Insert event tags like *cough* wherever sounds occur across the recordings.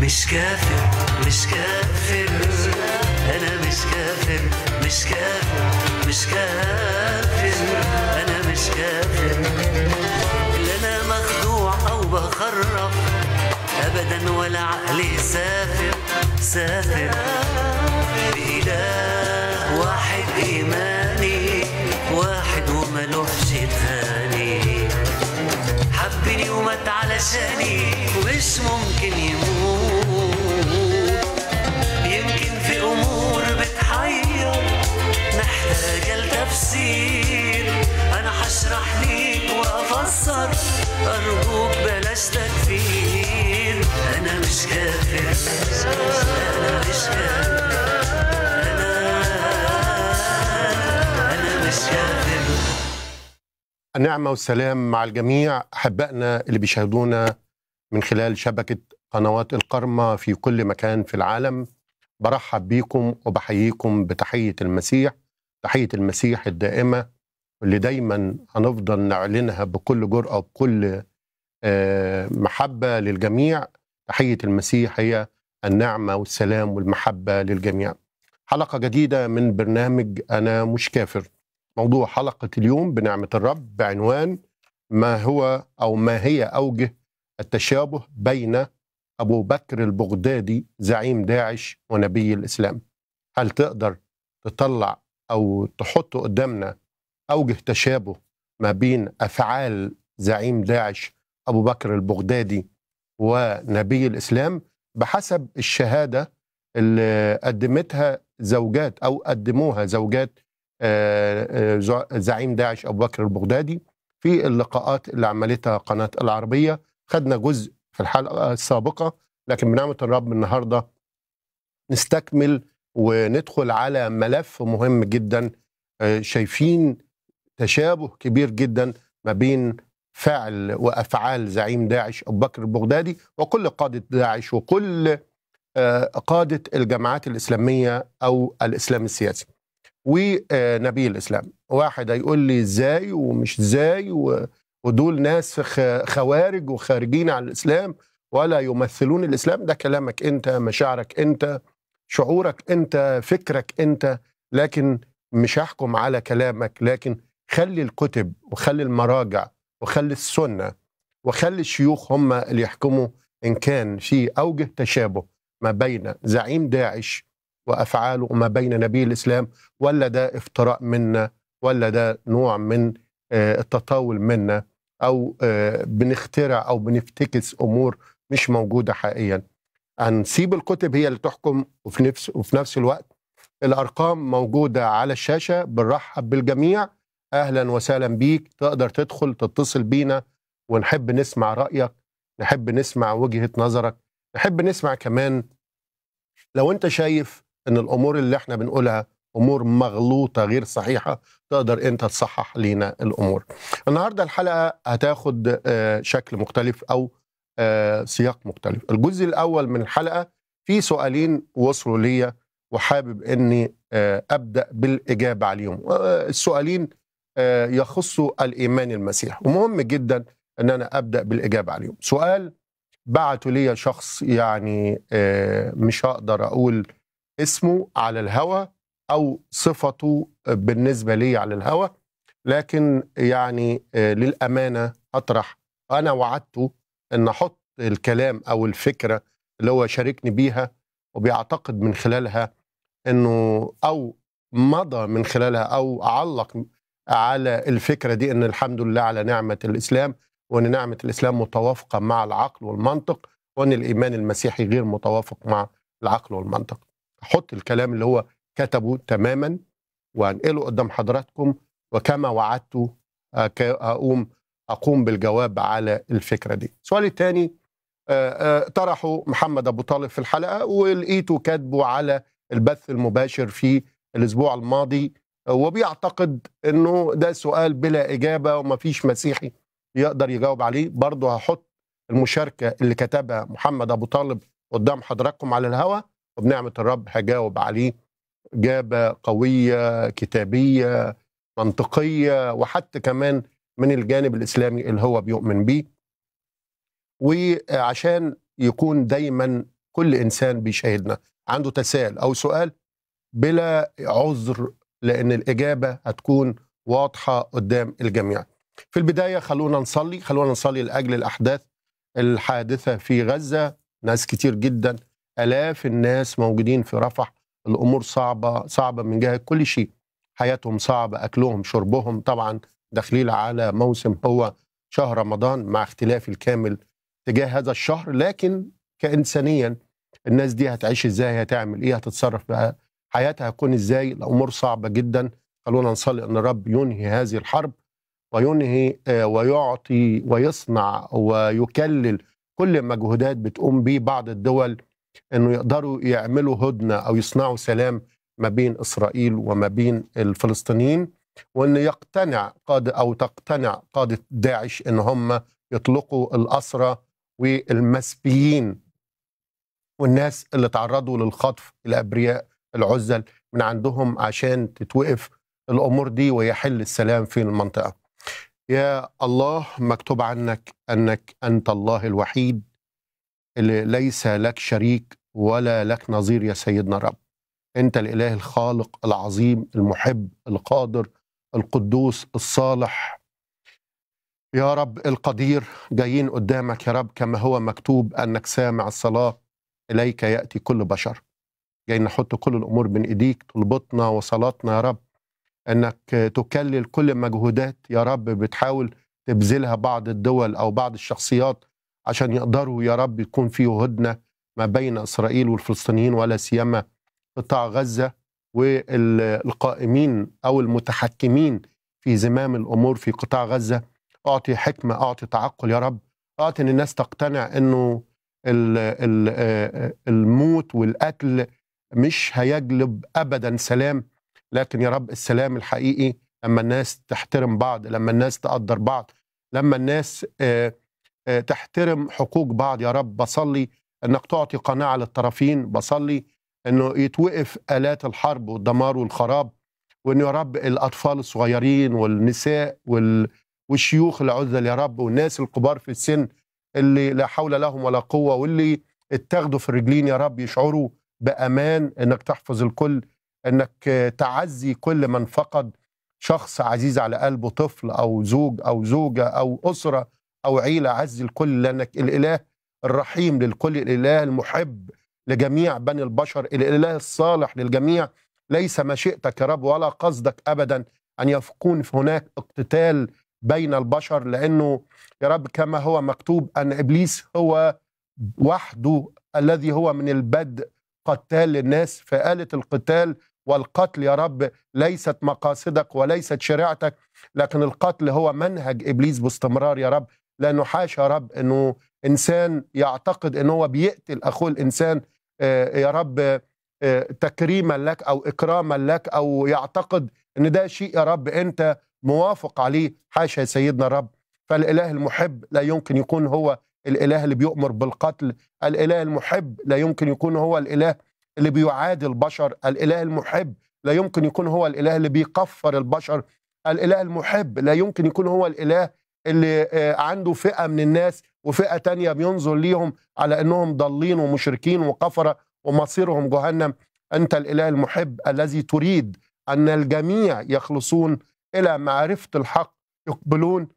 مش كافر مش كافر انا مش كافر مش كافر مش كافر انا مش كافر لا انا مخدوع او بخرف ابدا ولا عقلي سافر سافر بإله واحد ايماني واحد وملوحش تفاهم حبني ومات علشاني ومش ممكن يموت يمكن في امور بتحير محتاجه لتفسير انا هشرح ليك وافسر ارجوك بلاش تكفير انا مش كافر انا مش كافر انا انا مش كافر النعمة والسلام مع الجميع أحبائنا اللي بيشاهدونا من خلال شبكة قنوات القرمة في كل مكان في العالم برحب بيكم وبحييكم بتحية المسيح تحية المسيح الدائمة اللي دايما هنفضل نعلنها بكل جرأة وبكل آه، محبة للجميع تحية المسيح هي النعمة والسلام والمحبة للجميع حلقة جديدة من برنامج أنا مش كافر موضوع حلقة اليوم بنعمة الرب بعنوان ما هو أو ما هي أوجه التشابه بين أبو بكر البغدادي زعيم داعش ونبي الإسلام هل تقدر تطلع أو تحط قدامنا أوجه تشابه ما بين أفعال زعيم داعش أبو بكر البغدادي ونبي الإسلام بحسب الشهادة اللي قدمتها زوجات أو قدموها زوجات آه، آه، زعيم داعش ابو بكر البغدادي في اللقاءات اللي عملتها قناه العربيه خدنا جزء في الحلقه السابقه لكن بنعمه الرب النهارده نستكمل وندخل على ملف مهم جدا آه، شايفين تشابه كبير جدا ما بين فعل وافعال زعيم داعش ابو بكر البغدادي وكل قاده داعش وكل قاده الجماعات الاسلاميه او الاسلام السياسي. ونبيل الاسلام واحد هيقول لي ازاي ومش ازاي ودول ناس خوارج وخارجين عن الاسلام ولا يمثلون الاسلام ده كلامك انت مشاعرك انت شعورك انت فكرك انت لكن مش هحكم على كلامك لكن خلي الكتب وخلي المراجع وخلي السنه وخلي الشيوخ هم اللي يحكموا ان كان في اوجه تشابه ما بين زعيم داعش وافعاله وما بين نبي الاسلام ولا ده افتراء منا ولا ده نوع من آه، التطاول منا او آه، بنخترع او بنفتكس امور مش موجوده حقيقيا هنسيب الكتب هي اللي تحكم وفي نفس وفي نفس الوقت الارقام موجوده على الشاشه بنرحب بالجميع اهلا وسهلا بيك تقدر تدخل تتصل بينا ونحب نسمع رايك نحب نسمع وجهه نظرك نحب نسمع كمان لو انت شايف ان الامور اللي احنا بنقولها امور مغلوطه غير صحيحه تقدر انت تصحح لينا الامور. النهارده الحلقه هتاخد آه، شكل مختلف او آه، سياق مختلف. الجزء الاول من الحلقه في سؤالين وصلوا ليا وحابب اني آه، ابدا بالاجابه عليهم. السؤالين يخصوا الايمان المسيح ومهم جدا ان انا ابدا بالاجابه عليهم. سؤال بعتوا ليا شخص يعني مش هقدر اقول اسمه على الهوا او صفته بالنسبه لي على الهوا لكن يعني آه، للامانه اطرح انا وعدته ان احط الكلام او الفكره اللي هو شاركني بيها وبيعتقد من خلالها انه او مضى من خلالها او علق على الفكره دي ان الحمد لله على نعمه الاسلام وان نعمه الاسلام متوافقه مع العقل والمنطق وان الايمان المسيحي غير متوافق مع العقل والمنطق حط الكلام اللي هو كتبه تماما وانقله قدام حضراتكم وكما وعدت آه، اقوم اقوم بالجواب على الفكره دي. السؤال الثاني آه، آه، طرحه محمد ابو طالب في الحلقه ولقيته كاتبه على البث المباشر في الاسبوع الماضي وبيعتقد انه ده سؤال بلا اجابه ومفيش مسيحي يقدر يجاوب عليه، برضه هحط المشاركه اللي كتبها محمد ابو طالب قدام حضراتكم على الهواء وبنعمه الرب هجاوب عليه اجابه قويه كتابيه منطقيه وحتى كمان من الجانب الاسلامي اللي هو بيؤمن بيه وعشان يكون دايما كل انسان بيشاهدنا عنده تساؤل او سؤال بلا عذر لان الاجابه هتكون واضحه قدام الجميع. في البدايه خلونا نصلي، خلونا نصلي لاجل الاحداث الحادثه في غزه، ناس كتير جدا آلاف الناس موجودين في رفح الأمور صعبة صعبة من جهة كل شيء حياتهم صعبة أكلهم شربهم طبعا داخلين على موسم هو شهر رمضان مع اختلاف الكامل تجاه هذا الشهر لكن كإنسانيا الناس دي هتعيش ازاي هتعمل ايه هتتصرف بقى حياتها هتكون ازاي الأمور صعبة جدا خلونا نصلي أن الرب ينهي هذه الحرب وينهي آه، ويعطي ويصنع ويكلل كل المجهودات بتقوم به بعض الدول انه يقدروا يعملوا هدنه او يصنعوا سلام ما بين اسرائيل وما بين الفلسطينيين وان يقتنع قاد او تقتنع قاده داعش ان هم يطلقوا الاسرى والمسبيين والناس اللي تعرضوا للخطف الابرياء العزل من عندهم عشان تتوقف الامور دي ويحل السلام في المنطقه. يا الله مكتوب عنك انك انت الله الوحيد اللي ليس لك شريك ولا لك نظير يا سيدنا رب انت الاله الخالق العظيم المحب القادر القدوس الصالح يا رب القدير جايين قدامك يا رب كما هو مكتوب انك سامع الصلاه اليك ياتي كل بشر جايين نحط كل الامور بين ايديك طلبتنا وصلاتنا يا رب انك تكلل كل المجهودات يا رب بتحاول تبذلها بعض الدول او بعض الشخصيات عشان يقدروا يا رب يكون في هدنه ما بين اسرائيل والفلسطينيين ولا سيما قطاع غزه والقائمين او المتحكمين في زمام الامور في قطاع غزه اعطي حكمه اعطي تعقل يا رب اعطي ان الناس تقتنع انه الموت والقتل مش هيجلب ابدا سلام لكن يا رب السلام الحقيقي لما الناس تحترم بعض لما الناس تقدر بعض لما الناس آه، تحترم حقوق بعض يا رب بصلي انك تعطي قناعه للطرفين بصلي انه يتوقف الات الحرب والدمار والخراب وانه يا رب الاطفال الصغيرين والنساء وال... والشيوخ العزل يا رب والناس الكبار في السن اللي لا حول لهم ولا قوه واللي اتاخدوا في الرجلين يا رب يشعروا بامان انك تحفظ الكل انك تعزي كل من فقد شخص عزيز على قلبه طفل او زوج او زوجه او اسره أو عيلة عز الكل لأنك الإله الرحيم للكل الإله المحب لجميع بني البشر الإله الصالح للجميع ليس مشيئتك يا رب ولا قصدك أبدا أن يكون هناك اقتتال بين البشر لأنه يا رب كما هو مكتوب أن إبليس هو وحده الذي هو من البدء قتال للناس فآلة القتال والقتل يا رب ليست مقاصدك وليست شريعتك لكن القتل هو منهج ابليس باستمرار يا رب لأنه حاشا رب أنه إنسان يعتقد أنه هو بيقتل أخوه الإنسان آه، يا رب آه، تكريما لك أو إكراما لك أو يعتقد أن ده شيء يا رب أنت موافق عليه حاشا سيدنا رب فالإله المحب لا يمكن يكون هو الإله اللي بيؤمر بالقتل الإله المحب لا يمكن يكون هو الإله اللي بيعادي البشر الإله المحب لا يمكن يكون هو الإله اللي بيكفر البشر الإله المحب لا يمكن يكون هو الإله اللي آه، عنده فئه من الناس وفئه تانية بينظر ليهم على انهم ضالين ومشركين وكفره ومصيرهم جهنم انت الاله المحب الذي تريد ان الجميع يخلصون الى معرفه الحق يقبلون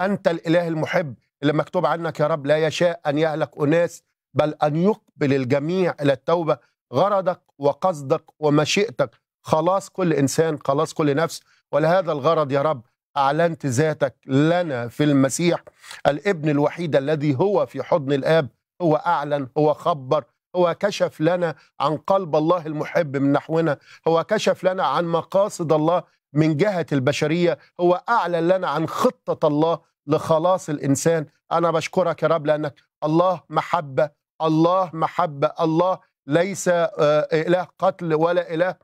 انت الاله المحب اللي مكتوب عنك يا رب لا يشاء ان يهلك اناس بل ان يقبل الجميع الى التوبه غرضك وقصدك ومشيئتك خلاص كل انسان خلاص كل نفس ولهذا الغرض يا رب اعلنت ذاتك لنا في المسيح الابن الوحيد الذي هو في حضن الاب هو اعلن هو خبر هو كشف لنا عن قلب الله المحب من نحونا هو كشف لنا عن مقاصد الله من جهه البشريه هو اعلن لنا عن خطه الله لخلاص الانسان انا بشكرك يا رب لانك الله محبه الله محبه الله ليس آه، اله قتل ولا اله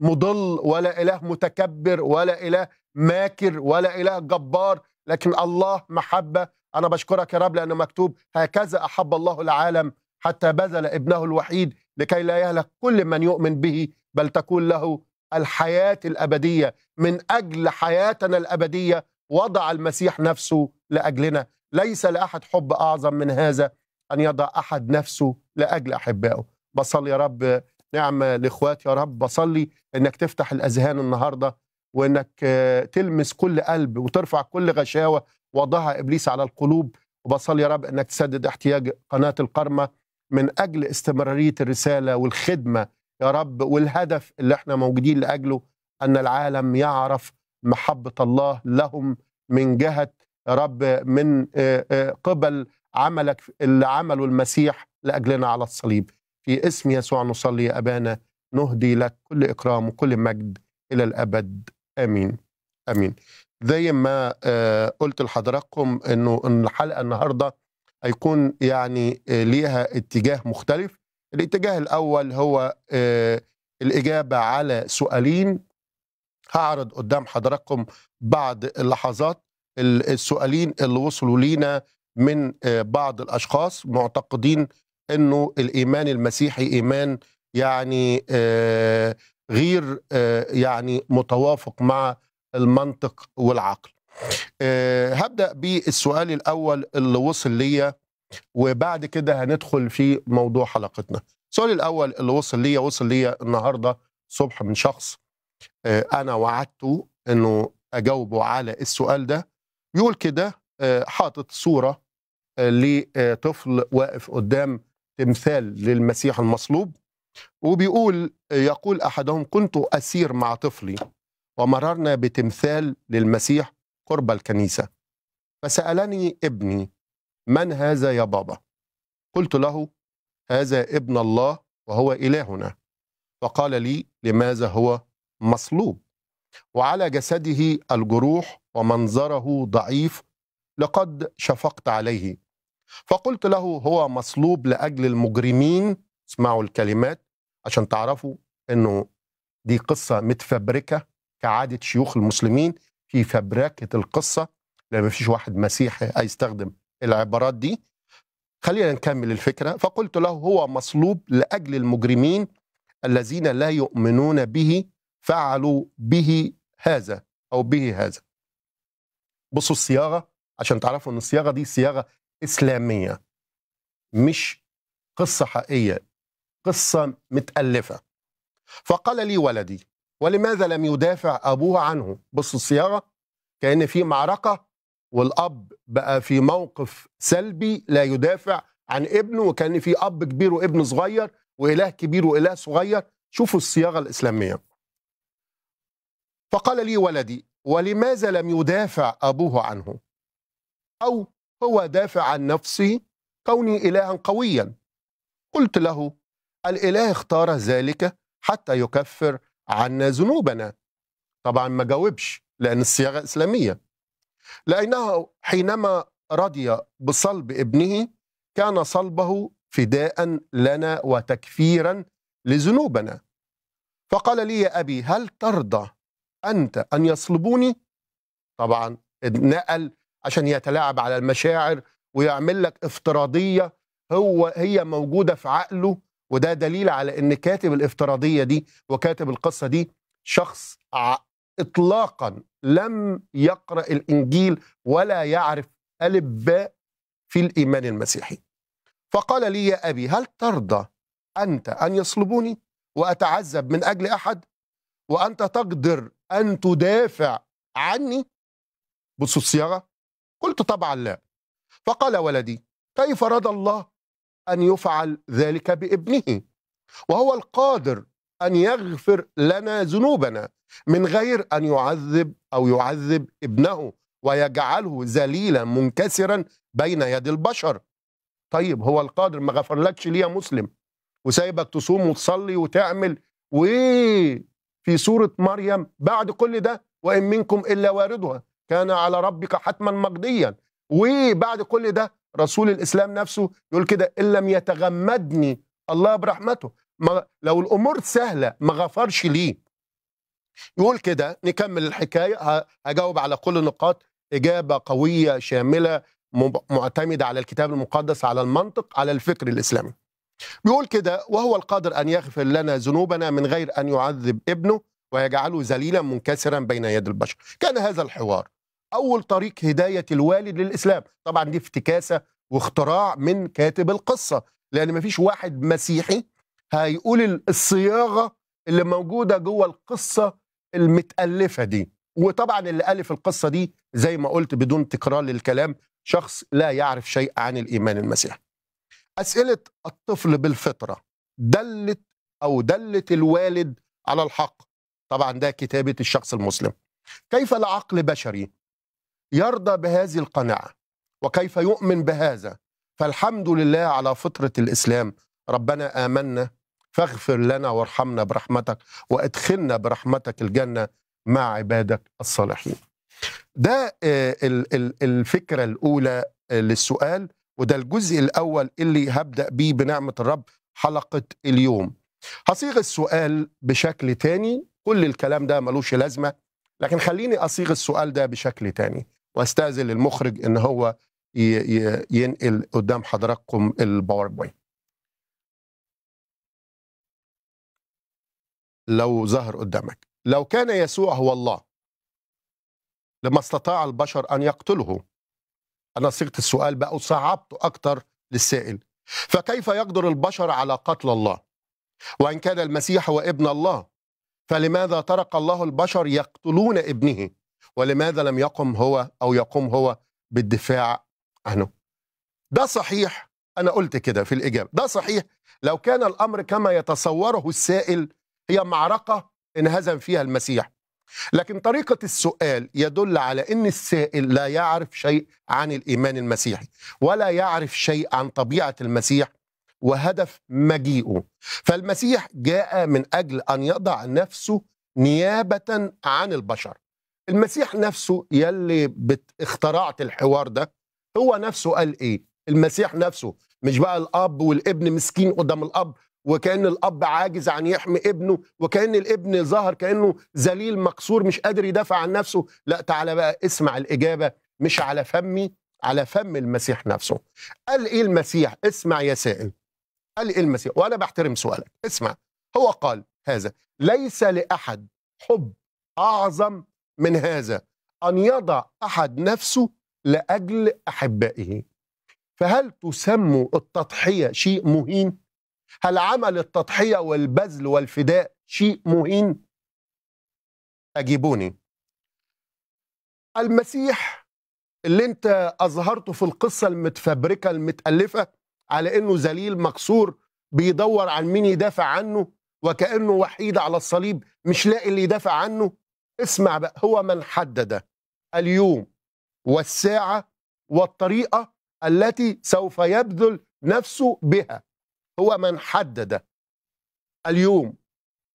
مضل ولا اله متكبر ولا اله ماكر ولا إله جبار لكن الله محبة أنا بشكرك يا رب لأنه مكتوب هكذا أحب الله العالم حتى بذل ابنه الوحيد لكي لا يهلك كل من يؤمن به بل تكون له الحياة الأبدية من أجل حياتنا الأبدية وضع المسيح نفسه لأجلنا ليس لأحد حب أعظم من هذا أن يضع أحد نفسه لأجل أحبائه بصلي يا رب نعمة لاخواتي يا رب بصلي أنك تفتح الأذهان النهاردة وانك آه، تلمس كل قلب وترفع كل غشاوه وضعها ابليس على القلوب وبصلي يا رب انك تسدد احتياج قناه القرمه من اجل استمراريه الرساله والخدمه يا رب والهدف اللي احنا موجودين لاجله ان العالم يعرف محبه الله لهم من جهه يا رب من آه، آه، قبل عملك اللي عمله المسيح لاجلنا على الصليب في اسم يسوع نصلي يا ابانا نهدي لك كل اكرام وكل مجد الى الابد امين امين زي ما آه، قلت لحضراتكم انه ان الحلقه النهارده هيكون يعني آه، ليها اتجاه مختلف الاتجاه الاول هو آه، الاجابه على سؤالين هعرض قدام حضراتكم بعد اللحظات السؤالين اللي وصلوا لينا من بعض الاشخاص معتقدين انه الايمان المسيحي ايمان يعني غير آه، يعني متوافق مع المنطق والعقل آه، هبدأ بالسؤال الأول اللي وصل ليا وبعد كده هندخل في موضوع حلقتنا السؤال الأول اللي وصل ليا وصل ليا النهاردة صبح من شخص آه، أنا وعدته أنه أجاوبه على السؤال ده بيقول كده حاطط صورة لطفل واقف قدام تمثال للمسيح المصلوب وبيقول يقول احدهم كنت اسير مع طفلي ومررنا بتمثال للمسيح قرب الكنيسه فسالني ابني من هذا يا بابا قلت له هذا ابن الله وهو الهنا فقال لي لماذا هو مصلوب وعلى جسده الجروح ومنظره ضعيف لقد شفقت عليه فقلت له هو مصلوب لاجل المجرمين اسمعوا الكلمات عشان تعرفوا انه دي قصه متفبركه كعاده شيوخ المسلمين في فبركه القصه لان مفيش واحد مسيحي هيستخدم العبارات دي خلينا نكمل الفكره فقلت له هو مصلوب لاجل المجرمين الذين لا يؤمنون به فعلوا به هذا او به هذا بصوا الصياغه عشان تعرفوا ان الصياغه دي صياغه اسلاميه مش قصه حقيقيه قصة متألفة فقال لي ولدي ولماذا لم يدافع أبوه عنه بص الصياغة كأن في معركة والأب بقى في موقف سلبي لا يدافع عن ابنه وكأن في أب كبير وابن صغير وإله كبير وإله صغير شوفوا الصياغة الإسلامية فقال لي ولدي ولماذا لم يدافع أبوه عنه أو هو دافع عن نفسه كوني إلها قويا قلت له الاله اختار ذلك حتى يكفر عنا ذنوبنا طبعا ما جاوبش لان الصياغه اسلاميه لانه حينما رضي بصلب ابنه كان صلبه فداء لنا وتكفيرا لذنوبنا فقال لي يا ابي هل ترضى انت ان يصلبوني طبعا نقل عشان يتلاعب على المشاعر ويعمل لك افتراضيه هو هي موجوده في عقله وده دليل على ان كاتب الافتراضيه دي وكاتب القصه دي شخص اطلاقا لم يقرا الانجيل ولا يعرف الف باء في الايمان المسيحي فقال لي يا ابي هل ترضى انت ان يصلبوني واتعذب من اجل احد وانت تقدر ان تدافع عني بصوا الصياغه قلت طبعا لا فقال ولدي كيف رضى الله ان يفعل ذلك بابنه وهو القادر ان يغفر لنا ذنوبنا من غير ان يعذب او يعذب ابنه ويجعله ذليلا منكسرا بين يد البشر طيب هو القادر ما غفرلكش ليه يا مسلم وسايبك تصوم وتصلي وتعمل وفي في سورة مريم بعد كل ده وإن منكم إلا واردها كان على ربك حتما مقضيا وبعد كل ده رسول الإسلام نفسه يقول كده إن لم يتغمدني الله برحمته ما لو الأمور سهلة ما غفرش ليه يقول كده نكمل الحكاية هجاوب على كل النقاط إجابة قوية شاملة معتمدة على الكتاب المقدس على المنطق على الفكر الإسلامي بيقول كده وهو القادر أن يغفر لنا ذنوبنا من غير أن يعذب ابنه ويجعله ذليلا منكسرا بين يد البشر كان هذا الحوار أول طريق هداية الوالد للإسلام طبعا دي افتكاسة واختراع من كاتب القصة لأن مفيش واحد مسيحي هيقول الصياغة اللي موجودة جوه القصة المتألفة دي وطبعا اللي ألف القصة دي زي ما قلت بدون تكرار للكلام شخص لا يعرف شيء عن الإيمان المسيحي أسئلة الطفل بالفطرة دلت أو دلت الوالد على الحق طبعا ده كتابة الشخص المسلم كيف لعقل بشري يرضى بهذه القناعه وكيف يؤمن بهذا فالحمد لله على فطره الاسلام ربنا امنا فاغفر لنا وارحمنا برحمتك وادخلنا برحمتك الجنه مع عبادك الصالحين ده آه، الفكره الاولى آه، للسؤال وده الجزء الاول اللي هبدا بيه بنعمه الرب حلقه اليوم هصيغ السؤال بشكل تاني كل الكلام ده ملوش لازمه لكن خليني اصيغ السؤال ده بشكل تاني واستاذن للمخرج ان هو ينقل قدام حضراتكم الباوربوينت لو ظهر قدامك لو كان يسوع هو الله لما استطاع البشر ان يقتله انا صيغت السؤال بقى وصعبته اكتر للسائل فكيف يقدر البشر على قتل الله وان كان المسيح هو ابن الله فلماذا ترك الله البشر يقتلون ابنه ولماذا لم يقم هو أو يقوم هو بالدفاع عنه ده صحيح أنا قلت كده في الإجابة ده صحيح لو كان الأمر كما يتصوره السائل هي معركة انهزم فيها المسيح لكن طريقة السؤال يدل على أن السائل لا يعرف شيء عن الإيمان المسيحي ولا يعرف شيء عن طبيعة المسيح وهدف مجيئه فالمسيح جاء من أجل أن يضع نفسه نيابة عن البشر المسيح نفسه يلي اخترعت الحوار ده هو نفسه قال ايه المسيح نفسه مش بقى الاب والابن مسكين قدام الاب وكان الاب عاجز عن يحمي ابنه وكان الابن ظهر كانه ذليل مكسور مش قادر يدافع عن نفسه لا تعالى بقى اسمع الاجابه مش على فمي على فم المسيح نفسه قال ايه المسيح اسمع يا سائل قال ايه المسيح وانا بحترم سؤالك اسمع هو قال هذا ليس لاحد حب اعظم من هذا أن يضع أحد نفسه لأجل أحبائه فهل تسموا التضحية شيء مهين؟ هل عمل التضحية والبذل والفداء شيء مهين؟ أجيبوني المسيح اللي انت أظهرته في القصة المتفبركة المتألفة على إنه ذليل مكسور بيدور عن مين يدافع عنه وكأنه وحيد على الصليب مش لاقي اللي يدافع عنه اسمع بقى هو من حدد اليوم والساعة والطريقة التي سوف يبذل نفسه بها هو من حدد اليوم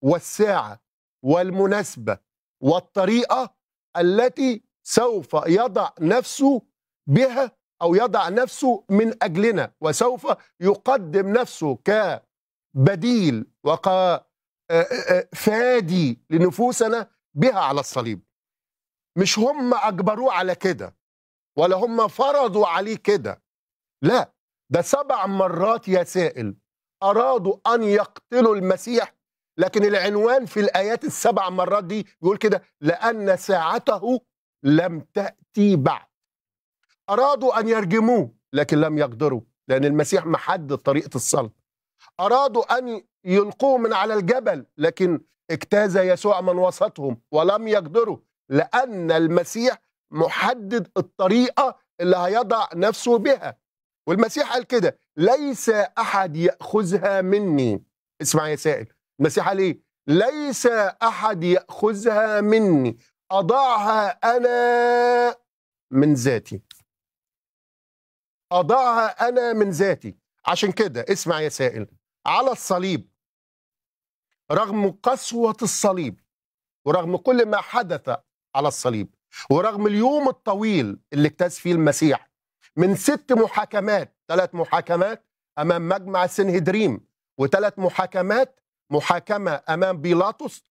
والساعة والمناسبة والطريقة التي سوف يضع نفسه بها أو يضع نفسه من أجلنا وسوف يقدم نفسه كبديل وكفادي آه، آه، آه، لنفوسنا بها على الصليب مش هم أجبروه على كده ولا هم فرضوا عليه كده لا ده سبع مرات يا سائل أرادوا أن يقتلوا المسيح لكن العنوان في الآيات السبع مرات دي بيقول كده لأن ساعته لم تأتي بعد أرادوا أن يرجموه لكن لم يقدروا لأن المسيح محدد طريقة الصلب أرادوا أن يلقوه من على الجبل لكن اجتاز يسوع من وسطهم ولم يقدروا لأن المسيح محدد الطريقة اللي هيضع نفسه بها والمسيح قال كده ليس أحد يأخذها مني اسمع يا سائل المسيح قال إيه ليس أحد يأخذها مني أضعها أنا من ذاتي أضعها أنا من ذاتي عشان كده اسمع يا سائل على الصليب رغم قسوة الصليب ورغم كل ما حدث على الصليب ورغم اليوم الطويل اللي اجتاز فيه المسيح من ست محاكمات ثلاث محاكمات أمام مجمع سنهدريم وثلاث محاكمات محاكمة أمام بيلاطس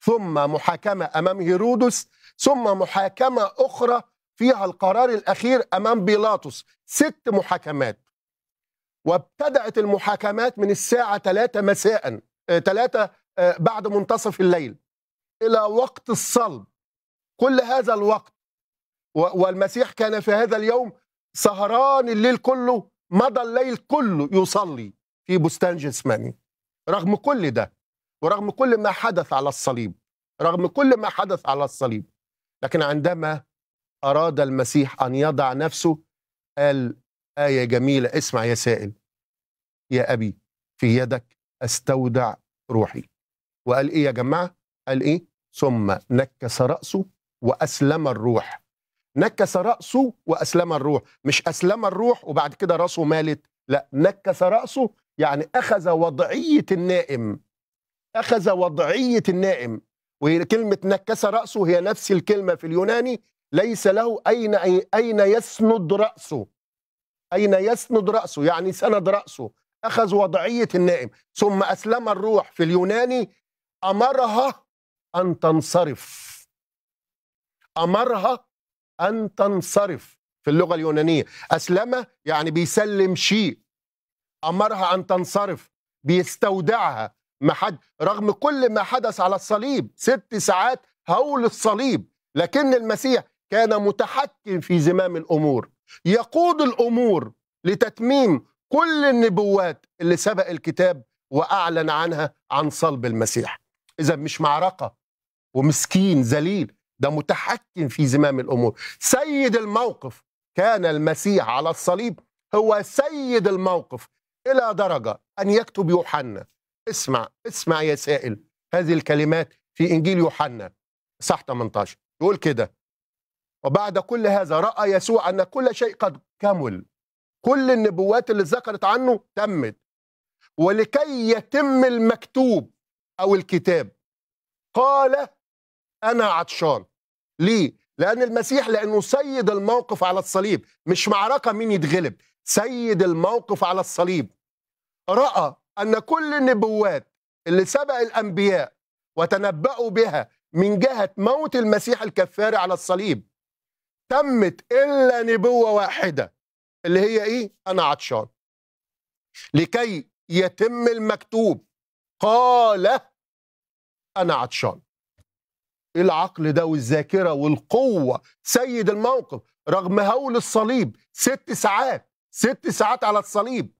ثم محاكمة أمام هيرودس ثم محاكمة أخرى فيها القرار الأخير أمام بيلاطس ست محاكمات وابتدأت المحاكمات من الساعة 3 مساء 3 آه، آه، بعد منتصف الليل إلى وقت الصلب كل هذا الوقت والمسيح كان في هذا اليوم سهران الليل كله مضى الليل كله يصلي في بستان جسماني رغم كل ده ورغم كل ما حدث على الصليب رغم كل ما حدث على الصليب لكن عندما أراد المسيح أن يضع نفسه قال آية جميلة اسمع يا سائل يا أبي في يدك أستودع روحي وقال ايه يا جماعه قال ايه ثم نكس راسه واسلم الروح نكس راسه واسلم الروح مش اسلم الروح وبعد كده راسه مالت لا نكس راسه يعني اخذ وضعيه النائم اخذ وضعيه النائم وكلمه نكس راسه هي نفس الكلمه في اليوناني ليس له اين اين يسند راسه اين يسند راسه يعني سند راسه اخذ وضعيه النائم ثم اسلم الروح في اليوناني امرها ان تنصرف امرها ان تنصرف في اللغه اليونانيه اسلم يعني بيسلم شيء امرها ان تنصرف بيستودعها ما حد رغم كل ما حدث على الصليب ست ساعات هول الصليب لكن المسيح كان متحكم في زمام الامور يقود الامور لتتميم كل النبوات اللي سبق الكتاب واعلن عنها عن صلب المسيح اذا مش معركه ومسكين ذليل ده متحكم في زمام الامور سيد الموقف كان المسيح على الصليب هو سيد الموقف الى درجه ان يكتب يوحنا اسمع اسمع يا سائل هذه الكلمات في انجيل يوحنا صح 18 يقول كده وبعد كل هذا راى يسوع ان كل شيء قد كمل كل النبوات اللي ذكرت عنه تمت ولكي يتم المكتوب أو الكتاب قال أنا عطشان ليه؟ لأن المسيح لأنه سيد الموقف على الصليب مش معركة مين يتغلب سيد الموقف على الصليب رأى أن كل النبوات اللي سبق الأنبياء وتنبأوا بها من جهة موت المسيح الكفاري على الصليب تمت إلا نبوة واحدة اللي هي إيه؟ أنا عطشان لكي يتم المكتوب قال انا عطشان العقل ده والذاكره والقوه سيد الموقف رغم هول الصليب ست ساعات ست ساعات على الصليب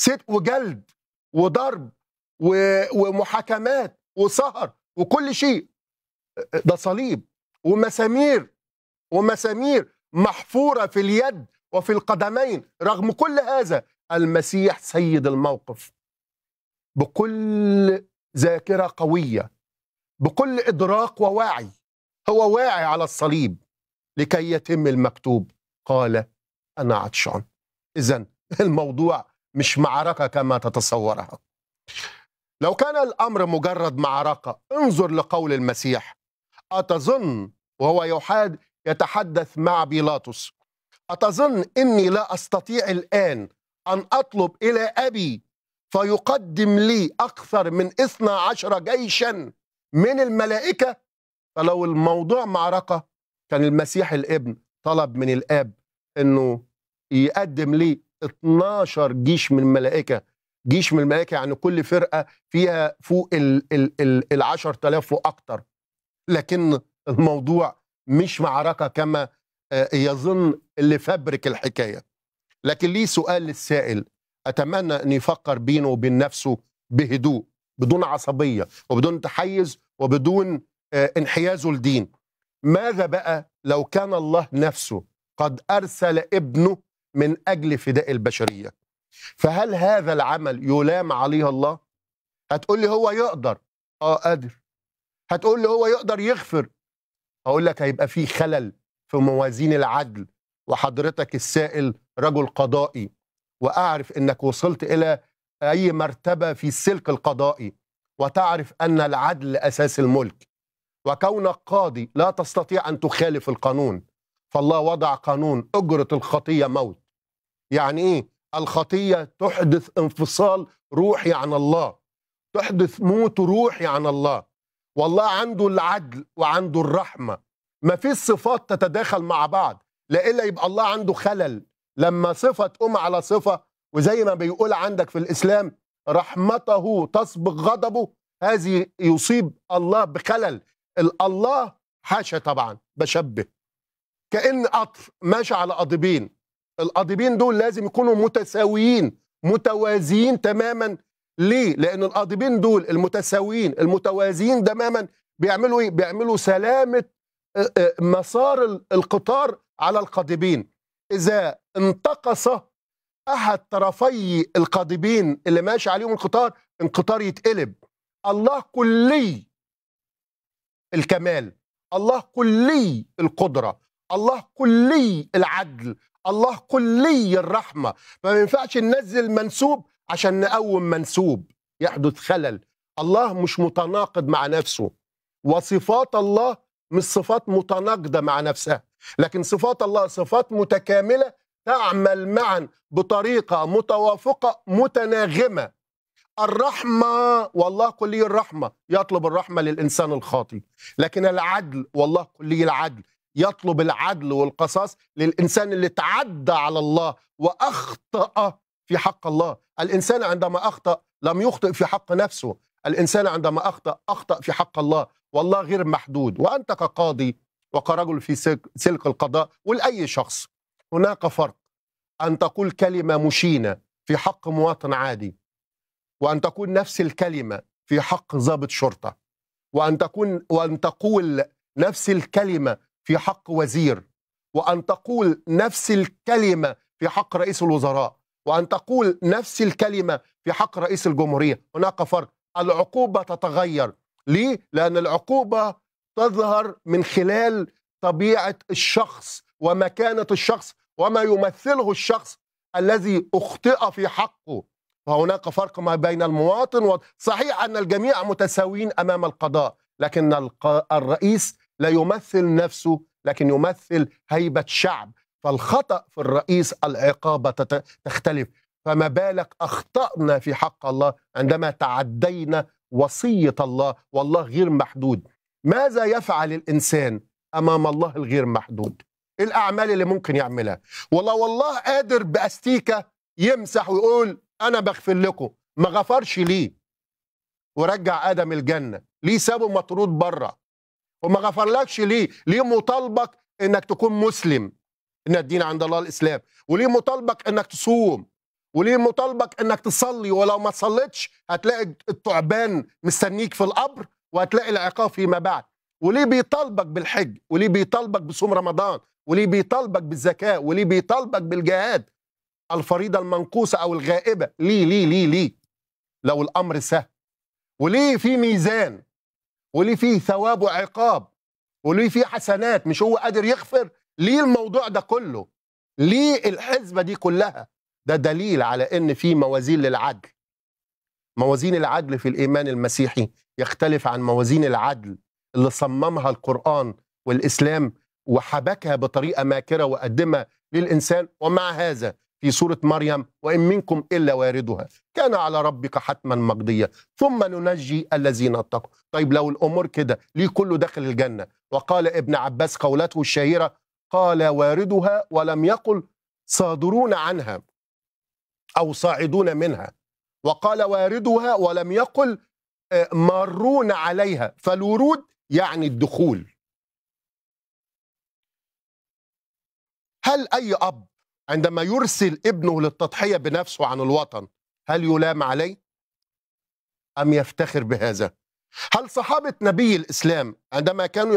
ست وجلد وضرب و... ومحاكمات وسهر وكل شيء ده صليب ومسامير ومسامير محفوره في اليد وفي القدمين رغم كل هذا المسيح سيد الموقف بكل ذاكره قويه بكل ادراك ووعي هو واعي على الصليب لكي يتم المكتوب قال انا عطشان اذا الموضوع مش معركه كما تتصورها لو كان الامر مجرد معركه انظر لقول المسيح اتظن وهو يحاد يتحدث مع بيلاطس اتظن اني لا استطيع الان ان اطلب الى ابي فيقدم لي أكثر من 12 جيشا من الملائكة فلو الموضوع معركة كان المسيح الابن طلب من الآب أنه يقدم لي 12 جيش من الملائكة جيش من الملائكة يعني كل فرقة فيها فوق ال, ال, ال, العشر 10000 وأكثر لكن الموضوع مش معركة كما آه، يظن اللي فبرك الحكاية لكن ليه سؤال للسائل اتمنى ان يفكر بينه وبين نفسه بهدوء بدون عصبيه وبدون تحيز وبدون آه، انحيازه لدين ماذا بقى لو كان الله نفسه قد ارسل ابنه من اجل فداء البشريه فهل هذا العمل يلام عليه الله هتقول لي هو يقدر اه قادر هتقول لي هو يقدر يغفر هقول لك هيبقى في خلل في موازين العدل وحضرتك السائل رجل قضائي واعرف انك وصلت الى اي مرتبه في السلك القضائي وتعرف ان العدل اساس الملك وكونك قاضي لا تستطيع ان تخالف القانون فالله وضع قانون اجره الخطيه موت يعني ايه الخطيه تحدث انفصال روحي عن الله تحدث موت روحي عن الله والله عنده العدل وعنده الرحمه ما فيش صفات تتداخل مع بعض لا الا يبقى الله عنده خلل لما صفة تقوم على صفة وزي ما بيقول عندك في الإسلام رحمته تسبق غضبه هذه يصيب الله بخلل الله حاشا طبعا بشبه كأن قطر ماشي على قضيبين القضيبين دول لازم يكونوا متساويين متوازيين تماما ليه؟ لأن القضيبين دول المتساويين المتوازيين تماما بيعملوا ايه؟ بيعملوا سلامة مسار القطار على القضيبين إذا انتقص أحد طرفي القضيبين اللي ماشي عليهم القطار القطار يتقلب الله كلي الكمال الله كلي القدرة الله كلي العدل الله كلي الرحمة فما ينفعش ننزل منسوب عشان نقوم منسوب يحدث خلل الله مش متناقض مع نفسه وصفات الله مش صفات متناقضه مع نفسها لكن صفات الله صفات متكامله تعمل معا بطريقه متوافقه متناغمه الرحمه والله كلي الرحمه يطلب الرحمه للانسان الخاطئ لكن العدل والله كلي العدل يطلب العدل والقصاص للانسان اللي تعدى على الله واخطا في حق الله الانسان عندما اخطا لم يخطئ في حق نفسه الإنسان عندما أخطأ أخطأ في حق الله والله غير محدود وأنت كقاضي وكرجل في سلك القضاء ولأي شخص هناك فرق أن تقول كلمة مشينة في حق مواطن عادي وأن تكون نفس الكلمة في حق ضابط شرطة وأن تكون وأن تقول نفس الكلمة في حق وزير وأن تقول نفس الكلمة في حق رئيس الوزراء وأن تقول نفس الكلمة في حق رئيس الجمهورية هناك فرق العقوبة تتغير ليه؟ لأن العقوبة تظهر من خلال طبيعة الشخص ومكانة الشخص وما يمثله الشخص الذي أخطئ في حقه فهناك فرق ما بين المواطن و... صحيح أن الجميع متساويين أمام القضاء لكن الق... الرئيس لا يمثل نفسه لكن يمثل هيبة شعب فالخطأ في الرئيس العقابة تت... تختلف فما بالك اخطانا في حق الله عندما تعدينا وصيه الله والله غير محدود ماذا يفعل الانسان امام الله الغير محدود إيه الاعمال اللي ممكن يعملها ولو الله قادر باستيكه يمسح ويقول انا بغفر لكم ما غفرش ليه ورجع ادم الجنه ليه سابه مطرود بره وما غفرلكش ليه ليه مطالبك انك تكون مسلم ان الدين عند الله الاسلام وليه مطالبك انك تصوم وليه مطالبك انك تصلي ولو ما صليتش هتلاقي التعبان مستنيك في القبر وهتلاقي العقاب فيما بعد وليه بيطالبك بالحج وليه بيطالبك بصوم رمضان وليه بيطالبك بالزكاه وليه بيطالبك بالجهاد الفريضه المنقوصه او الغائبه ليه ليه ليه ليه لو الامر سهل وليه في ميزان وليه في ثواب وعقاب وليه في حسنات مش هو قادر يغفر ليه الموضوع ده كله ليه الحزبه دي كلها ده دليل على ان في موازين للعدل موازين العدل في الايمان المسيحي يختلف عن موازين العدل اللي صممها القران والاسلام وحبكها بطريقه ماكره وقدمها للانسان ومع هذا في سوره مريم وان منكم الا واردها كان على ربك حتما مقضيه ثم ننجي الذين اتقوا طيب لو الامور كده ليه كله داخل الجنه وقال ابن عباس قولته الشهيره قال واردها ولم يقل صادرون عنها أو صاعدون منها وقال واردها ولم يقل آه، مارون عليها فالورود يعني الدخول هل أي أب عندما يرسل ابنه للتضحية بنفسه عن الوطن هل يلام عليه أم يفتخر بهذا هل صحابة نبي الإسلام عندما كانوا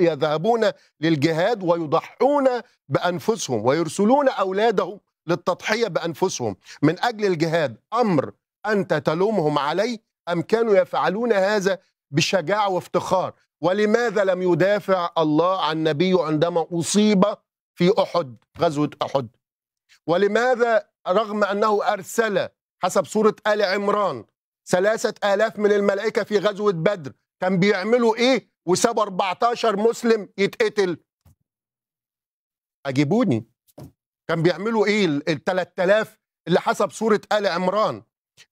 يذهبون للجهاد ويضحون بأنفسهم ويرسلون أولادهم للتضحية بأنفسهم من أجل الجهاد أمر أنت تلومهم عليه أم كانوا يفعلون هذا بشجاعة وافتخار ولماذا لم يدافع الله عن نبيه عندما أصيب في أحد غزوة أحد ولماذا رغم أنه أرسل حسب سورة آل عمران ثلاثة آلاف من الملائكة في غزوة بدر كان بيعملوا إيه وسابوا 14 مسلم يتقتل أجيبوني كان بيعملوا ايه ال 3000 اللي حسب سوره ال عمران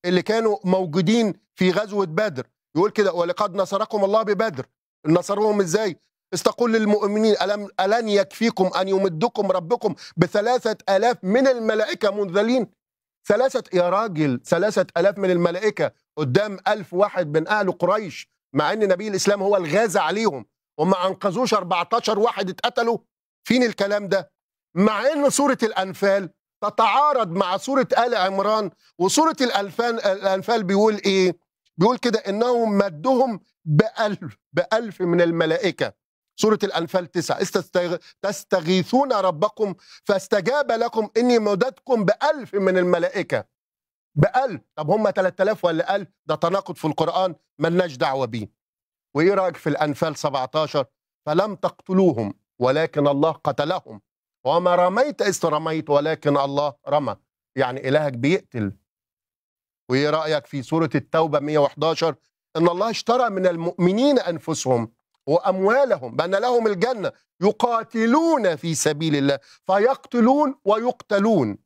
اللي كانوا موجودين في غزوه بدر يقول كده ولقد نصركم الله ببدر نصرهم ازاي استقول للمؤمنين ألم ألن يكفيكم أن يمدكم ربكم بثلاثة آلاف من الملائكة منذلين ثلاثة يا راجل ثلاثة آلاف من الملائكة قدام ألف واحد من أهل قريش مع أن نبي الإسلام هو الغاز عليهم وما أنقذوش 14 واحد اتقتلوا فين الكلام ده مع ان سوره الانفال تتعارض مع سوره ال عمران وسوره الانفال الانفال بيقول ايه؟ بيقول كده انهم مدهم بألف بألف من الملائكة سورة الأنفال تسعة تستغيثون ربكم فاستجاب لكم إني مددكم بألف من الملائكة بألف طب هم 3000 ولا 1000 ده تناقض في القرآن ملناش دعوة بيه وإيه رأيك في الأنفال 17 فلم تقتلوهم ولكن الله قتلهم وما رميت إذ رميت ولكن الله رمى يعني إلهك بيقتل وإيه رأيك في سورة التوبة 111 إن الله اشترى من المؤمنين أنفسهم وأموالهم بأن لهم الجنة يقاتلون في سبيل الله فيقتلون ويقتلون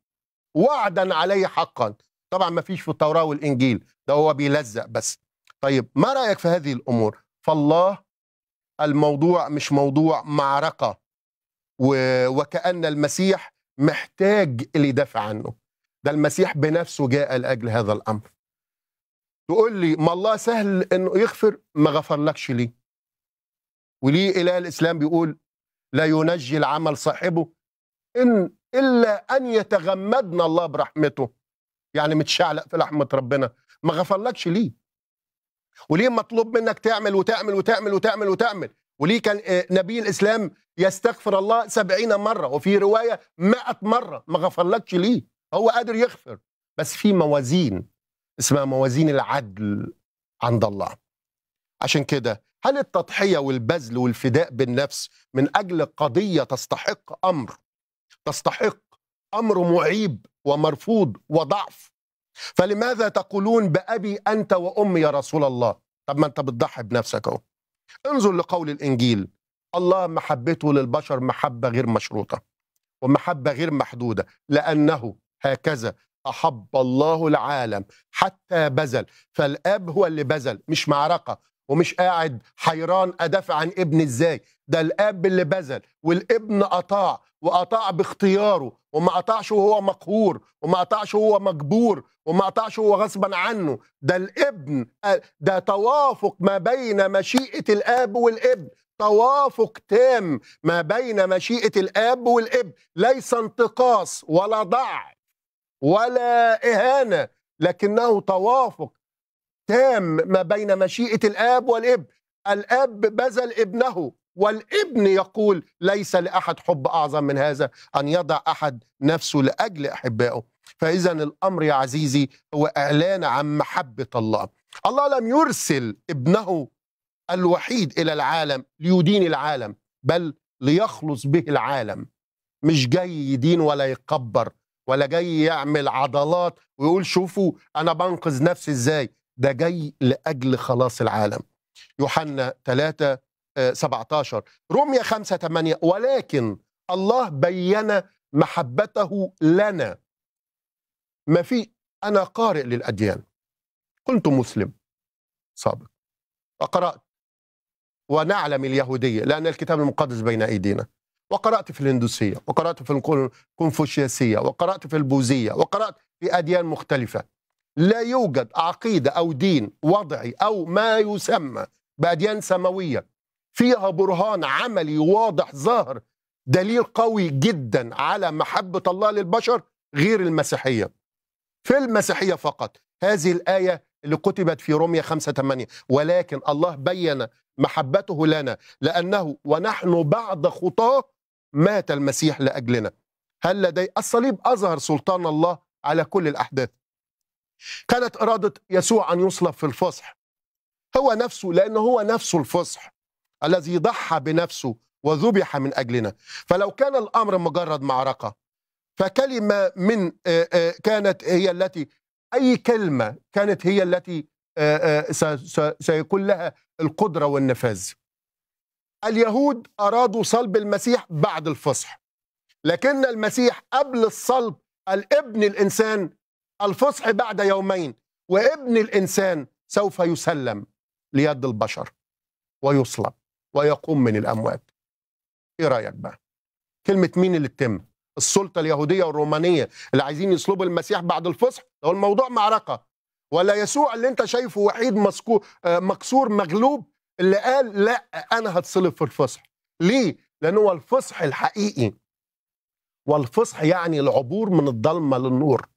وعدا عليه حقا طبعا ما فيش في التوراة والإنجيل ده هو بيلزق بس طيب ما رأيك في هذه الأمور فالله الموضوع مش موضوع معركة وكأن المسيح محتاج اللي يدافع عنه ده المسيح بنفسه جاء لأجل هذا الأمر تقول لي ما الله سهل انه يغفر ما غفرلكش ليه وليه اله الاسلام بيقول لا ينجي العمل صاحبه ان الا ان يتغمدنا الله برحمته يعني متشعلق في رحمه ربنا ما غفرلكش ليه وليه مطلوب منك تعمل وتعمل وتعمل وتعمل وتعمل وليه كان آه، نبي الإسلام يستغفر الله سبعين مرة وفي رواية مائة مرة ما غفرلكش ليه هو قادر يغفر بس في موازين اسمها موازين العدل عند الله عشان كده هل التضحية والبذل والفداء بالنفس من أجل قضية تستحق أمر تستحق أمر معيب ومرفوض وضعف فلماذا تقولون بأبي أنت وأمي يا رسول الله طب ما أنت بتضحي بنفسك أهو انظر لقول الانجيل الله محبته للبشر محبه غير مشروطه ومحبه غير محدوده لانه هكذا احب الله العالم حتى بذل فالاب هو اللي بذل مش معركه ومش قاعد حيران ادافع عن ابني ازاي ده الاب اللي بذل والابن اطاع وقطع باختياره وما قطعش وهو مقهور وما قطعش وهو مجبور وما قطعش وهو غصبا عنه ده الابن ده توافق ما بين مشيئه الاب والابن توافق تام ما بين مشيئه الاب والابن ليس انتقاص ولا ضعف ولا اهانه لكنه توافق تام ما بين مشيئة الآب والابن الآب بذل ابنه والابن يقول ليس لأحد حب أعظم من هذا أن يضع أحد نفسه لأجل أحبائه فإذا الأمر يا عزيزي هو إعلان عن محبة الله الله لم يرسل ابنه الوحيد إلى العالم ليدين العالم بل ليخلص به العالم مش جاي يدين ولا يكبر ولا جاي يعمل عضلات ويقول شوفوا أنا بنقذ نفسي إزاي ده جاي لأجل خلاص العالم يوحنا 3 17 آه، رمية 5 8 ولكن الله بين محبته لنا ما في أنا قارئ للأديان كنت مسلم سابق وقرأت ونعلم اليهودية لأن الكتاب المقدس بين أيدينا وقرأت في الهندوسية وقرأت في الكونفوشياسية وقرأت في البوذية وقرأت في أديان مختلفة لا يوجد عقيدة أو دين وضعي أو ما يسمى بأديان سماوية فيها برهان عملي واضح ظاهر دليل قوي جدا على محبة الله للبشر غير المسيحية في المسيحية فقط هذه الآية اللي كتبت في رومية 5 8 ولكن الله بين محبته لنا لأنه ونحن بعد خطاه مات المسيح لأجلنا هل لدي الصليب أظهر سلطان الله على كل الأحداث كانت إرادة يسوع أن يصلب في الفصح هو نفسه لأنه هو نفسه الفصح الذي ضحى بنفسه وذبح من أجلنا فلو كان الأمر مجرد معركة فكلمة من كانت هي التي أي كلمة كانت هي التي سيكون لها القدرة والنفاذ اليهود أرادوا صلب المسيح بعد الفصح لكن المسيح قبل الصلب الابن الإنسان الفصح بعد يومين وابن الانسان سوف يسلم ليد البشر ويصلب ويقوم من الاموات ايه رايك بقى كلمه مين اللي تتم السلطه اليهوديه والرومانيه اللي عايزين يصلبوا المسيح بعد الفصح هو الموضوع معركه ولا يسوع اللي انت شايفه وحيد آه، مكسور مغلوب اللي قال لا انا هتصلب في الفصح ليه لان هو الفصح الحقيقي والفصح يعني العبور من الضلمه للنور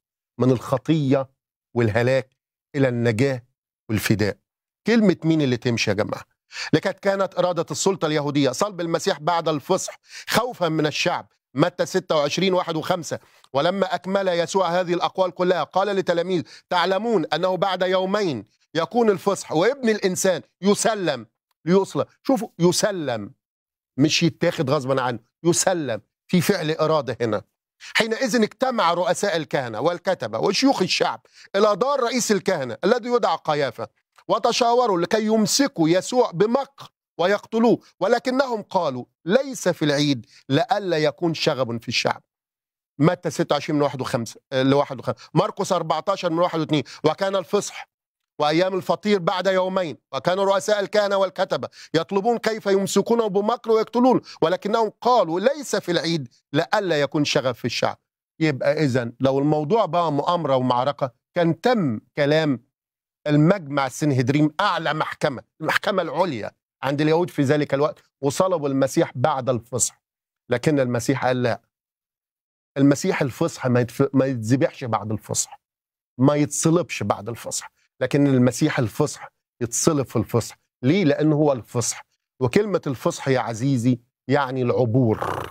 من الخطيه والهلاك الى النجاه والفداء كلمه مين اللي تمشي يا جماعه لقد كانت إرادة السلطة اليهودية صلب المسيح بعد الفصح خوفا من الشعب متى 26 واحد وخمسة ولما أكمل يسوع هذه الأقوال كلها قال لتلاميذ تعلمون أنه بعد يومين يكون الفصح وابن الإنسان يسلم ليصلى شوفوا يسلم مش يتاخد غصبا عنه يسلم في فعل إرادة هنا حينئذ اجتمع رؤساء الكهنة والكتبة وشيوخ الشعب إلى دار رئيس الكهنة الذي يدعى قيافة وتشاوروا لكي يمسكوا يسوع بمكر ويقتلوه ولكنهم قالوا ليس في العيد لئلا يكون شغب في الشعب متى 26 من 1 ل 1 ماركوس مرقس 14 من 1 و2 وكان الفصح وأيام الفطير بعد يومين وكان رؤساء الكهنة والكتبة يطلبون كيف يمسكونه بمكر ويقتلون ولكنهم قالوا ليس في العيد لئلا يكون شغف في الشعب يبقى إذا لو الموضوع بقى مؤامرة ومعركة كان تم كلام المجمع السنهدريم أعلى محكمة المحكمة العليا عند اليهود في ذلك الوقت وصلبوا المسيح بعد الفصح لكن المسيح قال لا المسيح الفصح ما يتذبحش بعد الفصح ما يتصلبش بعد الفصح لكن المسيح الفصح يتصلب في الفصح ليه لأنه هو الفصح وكلمة الفصح يا عزيزي يعني العبور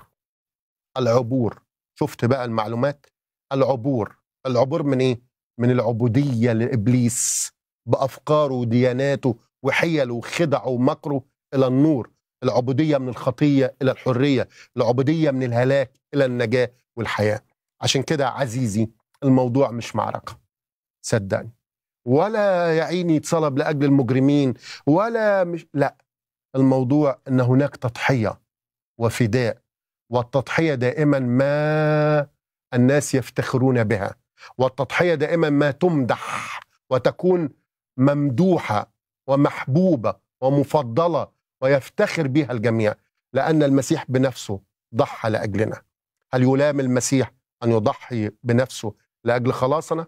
العبور شفت بقى المعلومات العبور العبور من ايه من العبودية لإبليس بأفكاره ودياناته وحيله وخدعه ومكره إلى النور العبودية من الخطية إلى الحرية العبودية من الهلاك إلى النجاة والحياة عشان كده عزيزي الموضوع مش معركة صدقني ولا يعيني يتصلب لاجل المجرمين ولا مش لا الموضوع ان هناك تضحيه وفداء والتضحيه دائما ما الناس يفتخرون بها والتضحيه دائما ما تمدح وتكون ممدوحه ومحبوبه ومفضله ويفتخر بها الجميع لان المسيح بنفسه ضحى لاجلنا هل يلام المسيح ان يضحي بنفسه لاجل خلاصنا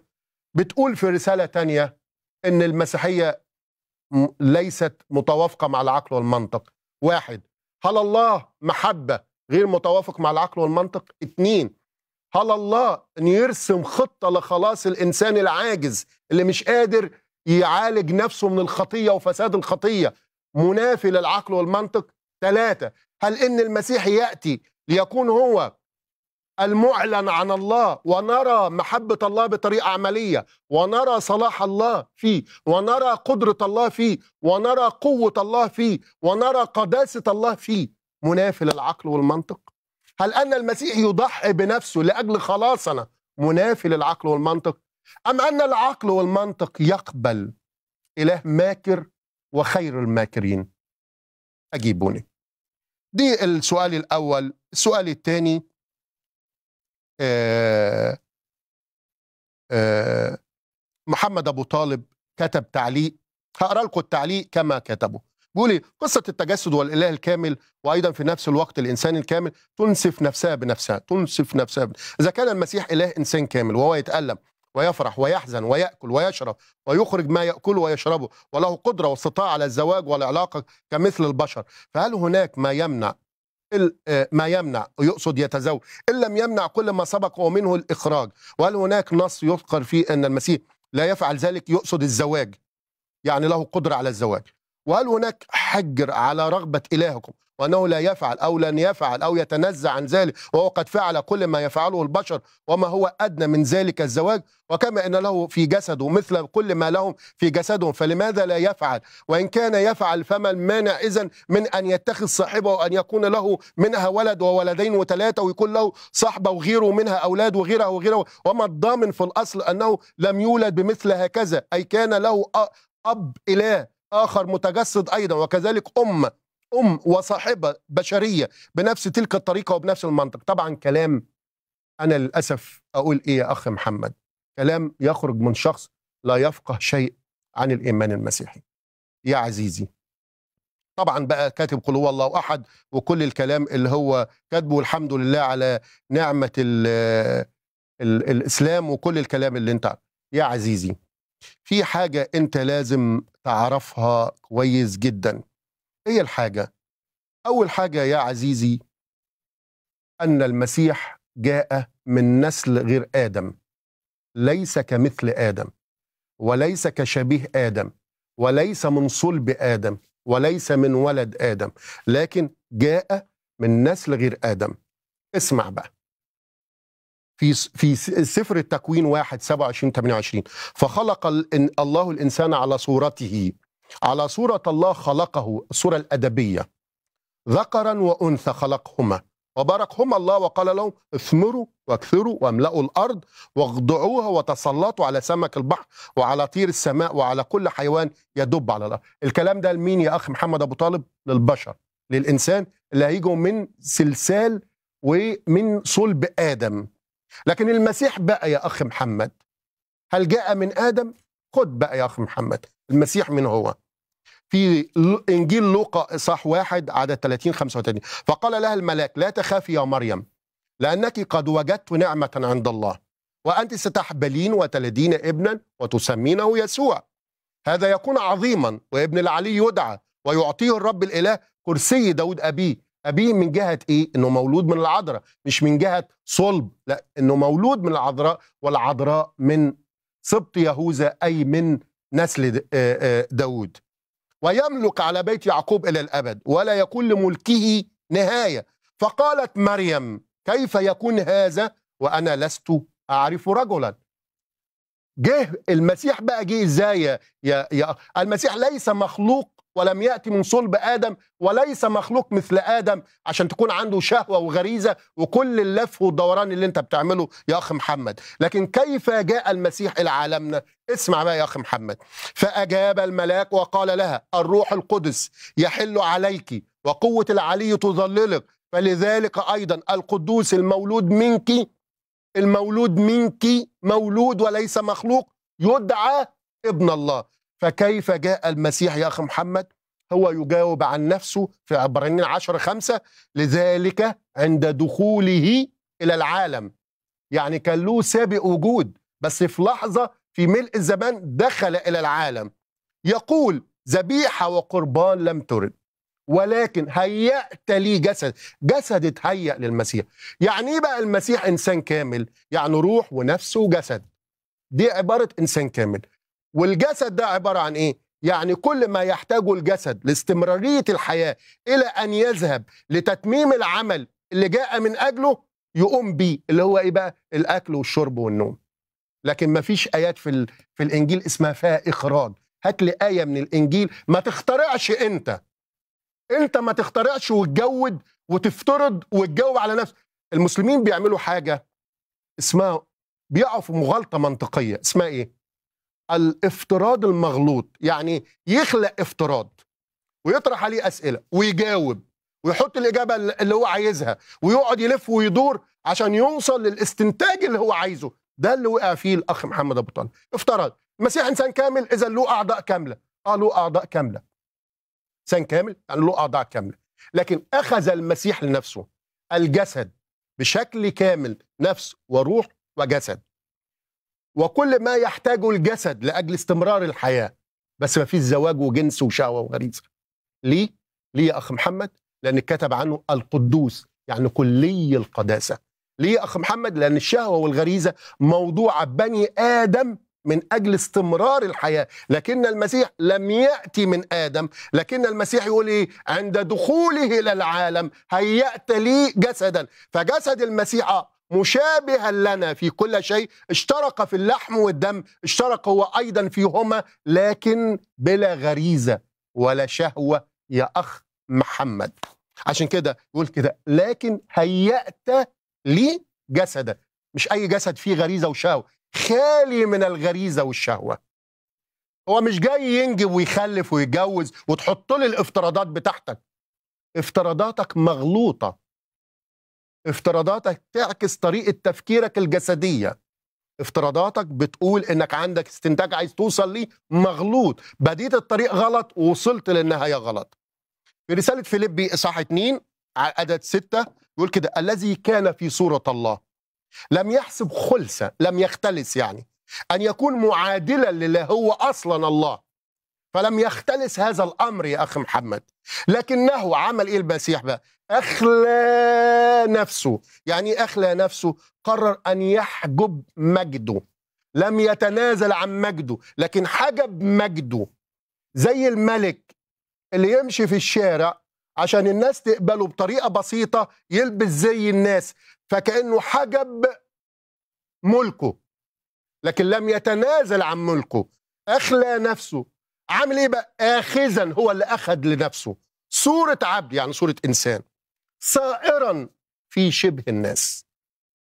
بتقول في رسالة تانية إن المسيحية ليست متوافقة مع العقل والمنطق واحد هل الله محبة غير متوافق مع العقل والمنطق اتنين هل الله أن يرسم خطة لخلاص الإنسان العاجز اللي مش قادر يعالج نفسه من الخطية وفساد الخطية منافي للعقل والمنطق ثلاثة هل إن المسيح يأتي ليكون هو المعلن عن الله ونرى محبة الله بطريقة عملية ونرى صلاح الله فيه ونرى قدرة الله فيه ونرى قوة الله فيه ونرى قداسة الله فيه منافي للعقل والمنطق هل أن المسيح يضحي بنفسه لأجل خلاصنا منافي للعقل والمنطق أم أن العقل والمنطق يقبل إله ماكر وخير الماكرين أجيبوني دي السؤال الأول السؤال الثاني آه، آه، محمد ابو طالب كتب تعليق هقرا لكم التعليق كما كتبه بيقول إيه؟ قصه التجسد والاله الكامل وايضا في نفس الوقت الانسان الكامل تنسف نفسها بنفسها تنسف نفسها بنفسها. اذا كان المسيح اله انسان كامل وهو يتالم ويفرح ويحزن ويأكل ويشرب ويخرج ما يأكله ويشربه وله قدرة واستطاعة على الزواج والعلاقة كمثل البشر فهل هناك ما يمنع آه، ما يمنع يقصد يتزوج إن لم يمنع كل ما سبق ومنه الإخراج وهل هناك نص يذكر فيه أن المسيح لا يفعل ذلك يقصد الزواج يعني له قدرة على الزواج وهل هناك حجر على رغبة إلهكم وأنه لا يفعل أو لن يفعل أو يتنزع عن ذلك وهو قد فعل كل ما يفعله البشر وما هو أدنى من ذلك الزواج وكما أن له في جسده مثل كل ما لهم في جسدهم فلماذا لا يفعل وإن كان يفعل فما المانع إذا من أن يتخذ صاحبه وأن يكون له منها ولد وولدين وثلاثة ويكون له صاحبة وغيره منها أولاد وغيره وغيره وما الضامن في الأصل أنه لم يولد بمثل هكذا أي كان له أب إله آخر متجسد أيضا وكذلك أم أم وصاحبة بشرية بنفس تلك الطريقة وبنفس المنطق طبعا كلام أنا للأسف أقول إيه يا أخ محمد كلام يخرج من شخص لا يفقه شيء عن الإيمان المسيحي يا عزيزي طبعا بقى كاتب قل هو الله احد وكل الكلام اللي هو كاتبه والحمد لله على نعمه الـ الـ الاسلام وكل الكلام اللي انت يا عزيزي في حاجة أنت لازم تعرفها كويس جدا إيه الحاجة؟ أول حاجة يا عزيزي أن المسيح جاء من نسل غير آدم ليس كمثل آدم وليس كشبيه آدم وليس من صلب آدم وليس من ولد آدم لكن جاء من نسل غير آدم اسمع بقى في في سفر التكوين 1 27 28 فخلق الله الانسان على صورته على صورة الله خلقه الصورة الأدبية ذكرا وأنثى خلقهما وباركهما الله وقال لهم اثمروا واكثروا واملأوا الأرض واخضعوها وتسلطوا على سمك البحر وعلى طير السماء وعلى كل حيوان يدب على الأرض الكلام ده لمين يا أخ محمد أبو طالب للبشر للإنسان اللي هيجوا من سلسال ومن صلب آدم لكن المسيح بقى يا أخ محمد هل جاء من آدم؟ خد بقى يا أخ محمد المسيح من هو؟ في إنجيل لوقا إصحاح واحد عدد 30 35 فقال لها الملاك لا تخافي يا مريم لأنك قد وجدت نعمة عند الله وأنت ستحبلين وتلدين ابنا وتسمينه يسوع هذا يكون عظيما وابن العلي يدعى ويعطيه الرب الإله كرسي داود أبيه أبيه من جهة إيه؟ إنه مولود من العذراء مش من جهة صلب لا إنه مولود من العذراء والعذراء من سبط يهوذا أي من نسل داود ويملك على بيت يعقوب إلى الأبد ولا يكون لملكه نهاية فقالت مريم كيف يكون هذا وأنا لست أعرف رجلا جه المسيح بقى جه ازاي يا, يا المسيح ليس مخلوق ولم يأتي من صلب آدم وليس مخلوق مثل آدم عشان تكون عنده شهوة وغريزة وكل اللف والدوران اللي انت بتعمله يا أخ محمد لكن كيف جاء المسيح إلى عالمنا اسمع بقى يا أخ محمد فأجاب الملاك وقال لها الروح القدس يحل عليك وقوة العلي تظللك فلذلك أيضا القدوس المولود منك المولود منك مولود وليس مخلوق يدعى ابن الله فكيف جاء المسيح يا أخي محمد هو يجاوب عن نفسه في عبرانيين عشر خمسة لذلك عند دخوله إلى العالم يعني كان له سابق وجود بس في لحظة في ملء الزمان دخل إلى العالم يقول ذبيحة وقربان لم ترد ولكن هيأت لي جسد جسد اتهيأ للمسيح يعني ايه بقى المسيح انسان كامل يعني روح ونفس وجسد دي عبارة انسان كامل والجسد ده عباره عن ايه يعني كل ما يحتاجه الجسد لاستمراريه الحياه الى ان يذهب لتتميم العمل اللي جاء من اجله يقوم بيه اللي هو ايه بقى الاكل والشرب والنوم لكن ما فيش ايات في في الانجيل اسمها فيها اخراج هات لي ايه من الانجيل ما تخترعش انت انت ما تخترعش وتجود وتفترض وتجاوب على نفسك المسلمين بيعملوا حاجه اسمها بيقعوا في مغالطه منطقيه اسمها ايه الافتراض المغلوط يعني يخلق افتراض ويطرح عليه اسئله ويجاوب ويحط الاجابه اللي هو عايزها ويقعد يلف ويدور عشان يوصل للاستنتاج اللي هو عايزه ده اللي وقع فيه الاخ محمد ابو طالب افترض المسيح انسان كامل اذا له اعضاء كامله اه له اعضاء كامله انسان كامل يعني له اعضاء كامله لكن اخذ المسيح لنفسه الجسد بشكل كامل نفس وروح وجسد وكل ما يحتاجه الجسد لاجل استمرار الحياه بس ما فيش زواج وجنس وشهوه وغريزه ليه ليه يا اخ محمد لان كتب عنه القدوس يعني كلي القداسه ليه يا اخ محمد لان الشهوه والغريزه موضوعه بني ادم من اجل استمرار الحياه لكن المسيح لم ياتي من ادم لكن المسيح يقول ايه عند دخوله الى العالم هيات لي جسدا فجسد المسيح مشابها لنا في كل شيء اشترك في اللحم والدم اشترك هو أيضا فيهما لكن بلا غريزة ولا شهوة يا أخ محمد عشان كده يقول كده لكن هيأت لي جسدا مش أي جسد فيه غريزة وشهوة خالي من الغريزة والشهوة هو مش جاي ينجب ويخلف ويتجوز وتحط له الافتراضات بتاعتك افتراضاتك مغلوطه افتراضاتك تعكس طريقة تفكيرك الجسدية افتراضاتك بتقول انك عندك استنتاج عايز توصل ليه مغلوط بديت الطريق غلط ووصلت للنهاية غلط في رسالة فيليبي إصحاح 2 عدد 6 يقول كده الذي كان في صورة الله لم يحسب خلسة لم يختلس يعني أن يكون معادلا لله هو أصلا الله فلم يختلس هذا الامر يا اخ محمد لكنه عمل ايه المسيح بقى اخلى نفسه يعني ايه اخلى نفسه قرر ان يحجب مجده لم يتنازل عن مجده لكن حجب مجده زي الملك اللي يمشي في الشارع عشان الناس تقبله بطريقه بسيطه يلبس زي الناس فكانه حجب ملكه لكن لم يتنازل عن ملكه اخلى نفسه عامل ايه بقى اخذا هو اللي اخذ لنفسه صوره عبد يعني صوره انسان صائرا في شبه الناس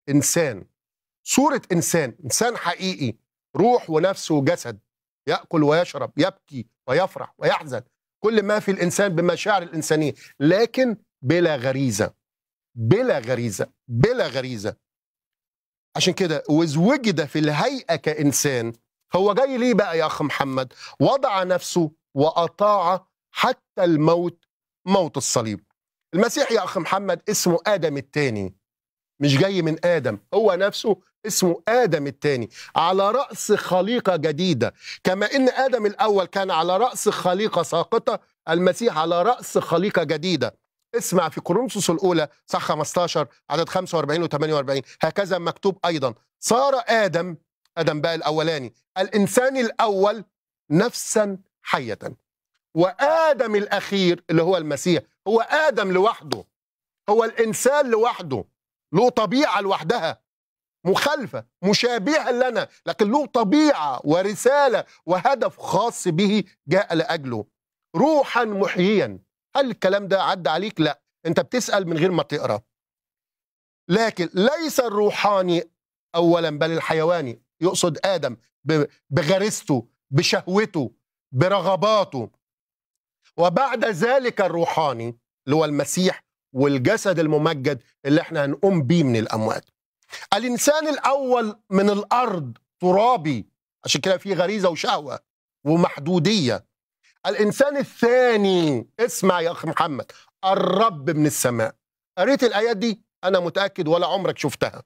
انسان صوره انسان انسان حقيقي روح ونفس وجسد ياكل ويشرب يبكي ويفرح ويحزن كل ما في الانسان بمشاعر الانسانيه لكن بلا غريزه بلا غريزه بلا غريزه عشان كده وزوجد في الهيئه كانسان هو جاي ليه بقى يا أخ محمد وضع نفسه وأطاع حتى الموت موت الصليب المسيح يا أخ محمد اسمه آدم الثاني مش جاي من آدم هو نفسه اسمه آدم الثاني على رأس خليقة جديدة كما إن آدم الأول كان على رأس خليقة ساقطة المسيح على رأس خليقة جديدة اسمع في كورنثوس الأولى صح 15 عدد 45 و 48 هكذا مكتوب أيضا صار آدم ادم بقى الاولاني الانسان الاول نفسا حيه وادم الاخير اللي هو المسيح هو ادم لوحده هو الانسان لوحده له طبيعه لوحدها مخالفه مشابهه لنا لكن له طبيعه ورساله وهدف خاص به جاء لاجله روحا محييا هل الكلام ده عدى عليك لا انت بتسال من غير ما تقرا لكن ليس الروحاني اولا بل الحيواني يقصد ادم بغريزته بشهوته برغباته وبعد ذلك الروحاني اللي هو المسيح والجسد الممجد اللي احنا هنقوم بيه من الاموات الانسان الاول من الارض ترابي عشان كده في غريزه وشهوه ومحدوديه الانسان الثاني اسمع يا اخ محمد الرب من السماء قريت الايات دي انا متاكد ولا عمرك شفتها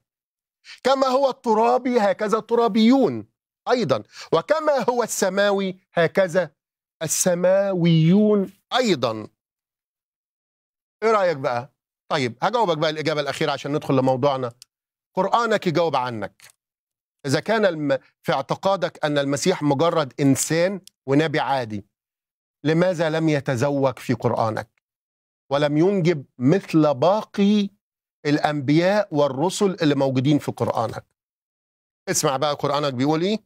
كما هو الترابي هكذا الترابيون أيضا وكما هو السماوي هكذا السماويون أيضا إيه رأيك بقى؟ طيب هجاوبك بقى الإجابة الأخيرة عشان ندخل لموضوعنا قرآنك يجاوب عنك إذا كان الم... في اعتقادك أن المسيح مجرد إنسان ونبي عادي لماذا لم يتزوج في قرآنك ولم ينجب مثل باقي الانبياء والرسل اللي موجودين في قرانك اسمع بقى قرانك بيقول ايه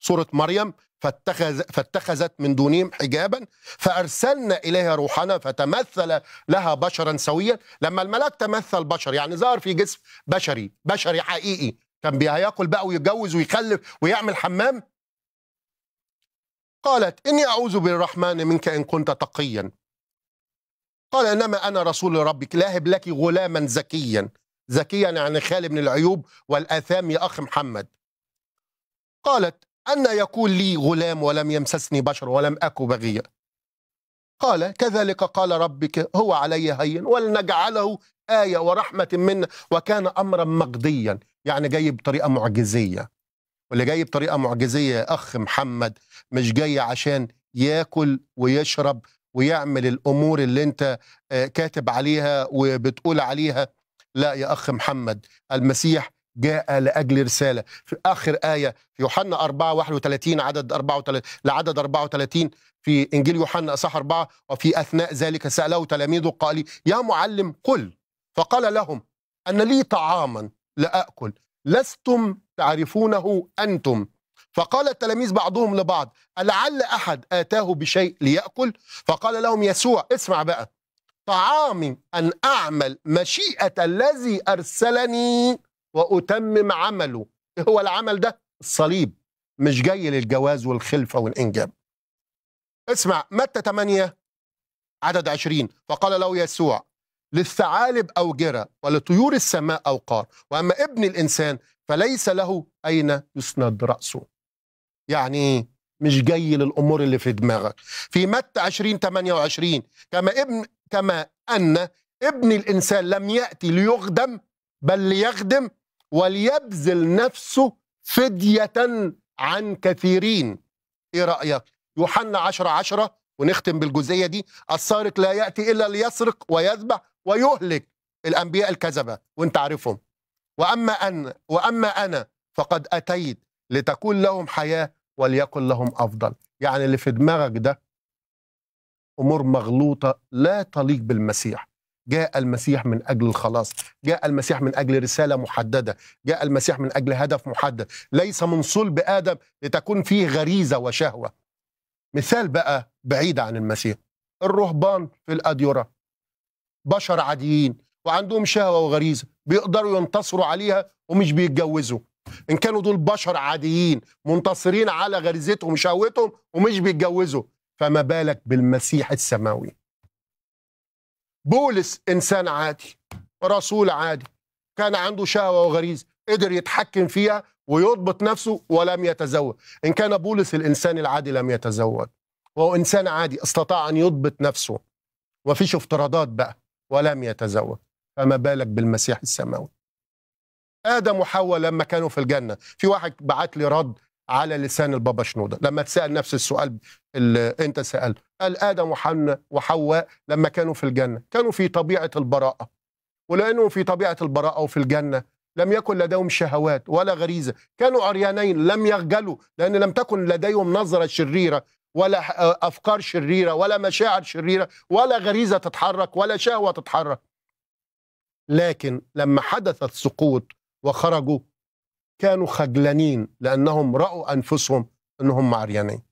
سوره مريم فاتخذ فاتخذت من دونهم حجابا فارسلنا اليها روحنا فتمثل لها بشرا سويا لما الملاك تمثل بشر يعني ظهر في جسم بشري بشري حقيقي كان هياكل بقى ويتجوز ويخلف ويعمل حمام قالت اني اعوذ بالرحمن منك ان كنت تقيا قال إنما أنا رسول ربك لاهب لك غلاما زكيا زكيا يعني خالي من العيوب والآثام يا أخ محمد قالت أن يكون لي غلام ولم يمسسني بشر ولم أك بغيا قال كذلك قال ربك هو علي هين ولنجعله آية ورحمة منا وكان أمرا مقضيا يعني جاي بطريقة معجزية واللي جاي بطريقة معجزية يا أخ محمد مش جاي عشان ياكل ويشرب ويعمل الامور اللي انت آه، كاتب عليها وبتقول عليها لا يا اخ محمد المسيح جاء لاجل رساله في اخر ايه في يوحنا 4 31 عدد 34 لعدد 34 في انجيل يوحنا اصحاح 4 وفي اثناء ذلك ساله تلاميذه قال يا معلم قل فقال لهم ان لي طعاما لاكل لستم تعرفونه انتم فقال التلاميذ بعضهم لبعض لعل أحد آتاه بشيء ليأكل فقال لهم يسوع اسمع بقى طعامي أن أعمل مشيئة الذي أرسلني وأتمم عمله إيه هو العمل ده الصليب مش جاي للجواز والخلفة والإنجاب اسمع متى 8 عدد 20 فقال له يسوع للثعالب جرى ولطيور السماء أوقار وأما ابن الإنسان فليس له أين يسند رأسه يعني مش جاي للامور اللي في دماغك في متى 20 28 كما ابن كما ان ابن الانسان لم ياتي ليخدم بل ليخدم وليبذل نفسه فديه عن كثيرين ايه رايك يوحنا 10 10 ونختم بالجزئيه دي السارق لا ياتي الا ليسرق ويذبح ويهلك الانبياء الكذبه وانت عارفهم واما ان واما انا فقد اتيت لتكون لهم حياه وليكن لهم أفضل يعني اللي في دماغك ده أمور مغلوطة لا تليق بالمسيح جاء المسيح من أجل الخلاص جاء المسيح من أجل رسالة محددة جاء المسيح من أجل هدف محدد ليس من صلب آدم لتكون فيه غريزة وشهوة مثال بقى بعيد عن المسيح الرهبان في الأديرة بشر عاديين وعندهم شهوة وغريزة بيقدروا ينتصروا عليها ومش بيتجوزوا ان كانوا دول بشر عاديين منتصرين على غريزتهم وشهوتهم ومش بيتجوزوا فما بالك بالمسيح السماوي بولس انسان عادي رسول عادي كان عنده شهوه وغريزه قدر يتحكم فيها ويضبط نفسه ولم يتزوج ان كان بولس الانسان العادي لم يتزوج وهو انسان عادي استطاع ان يضبط نفسه ومفيش افتراضات بقى ولم يتزوج فما بالك بالمسيح السماوي ادم وحواء لما كانوا في الجنه في واحد بعت لي رد على لسان البابا شنوده لما اتسال نفس السؤال اللي انت سالته قال ادم وحنا وحواء لما كانوا في الجنه كانوا في طبيعه البراءه ولانهم في طبيعه البراءه وفي الجنه لم يكن لديهم شهوات ولا غريزه كانوا عريانين لم يخجلوا لان لم تكن لديهم نظره شريره ولا آه، افكار شريره ولا مشاعر شريره ولا غريزه تتحرك ولا شهوه تتحرك لكن لما حدث السقوط وخرجوا كانوا خجلانين لانهم راوا انفسهم انهم عريانين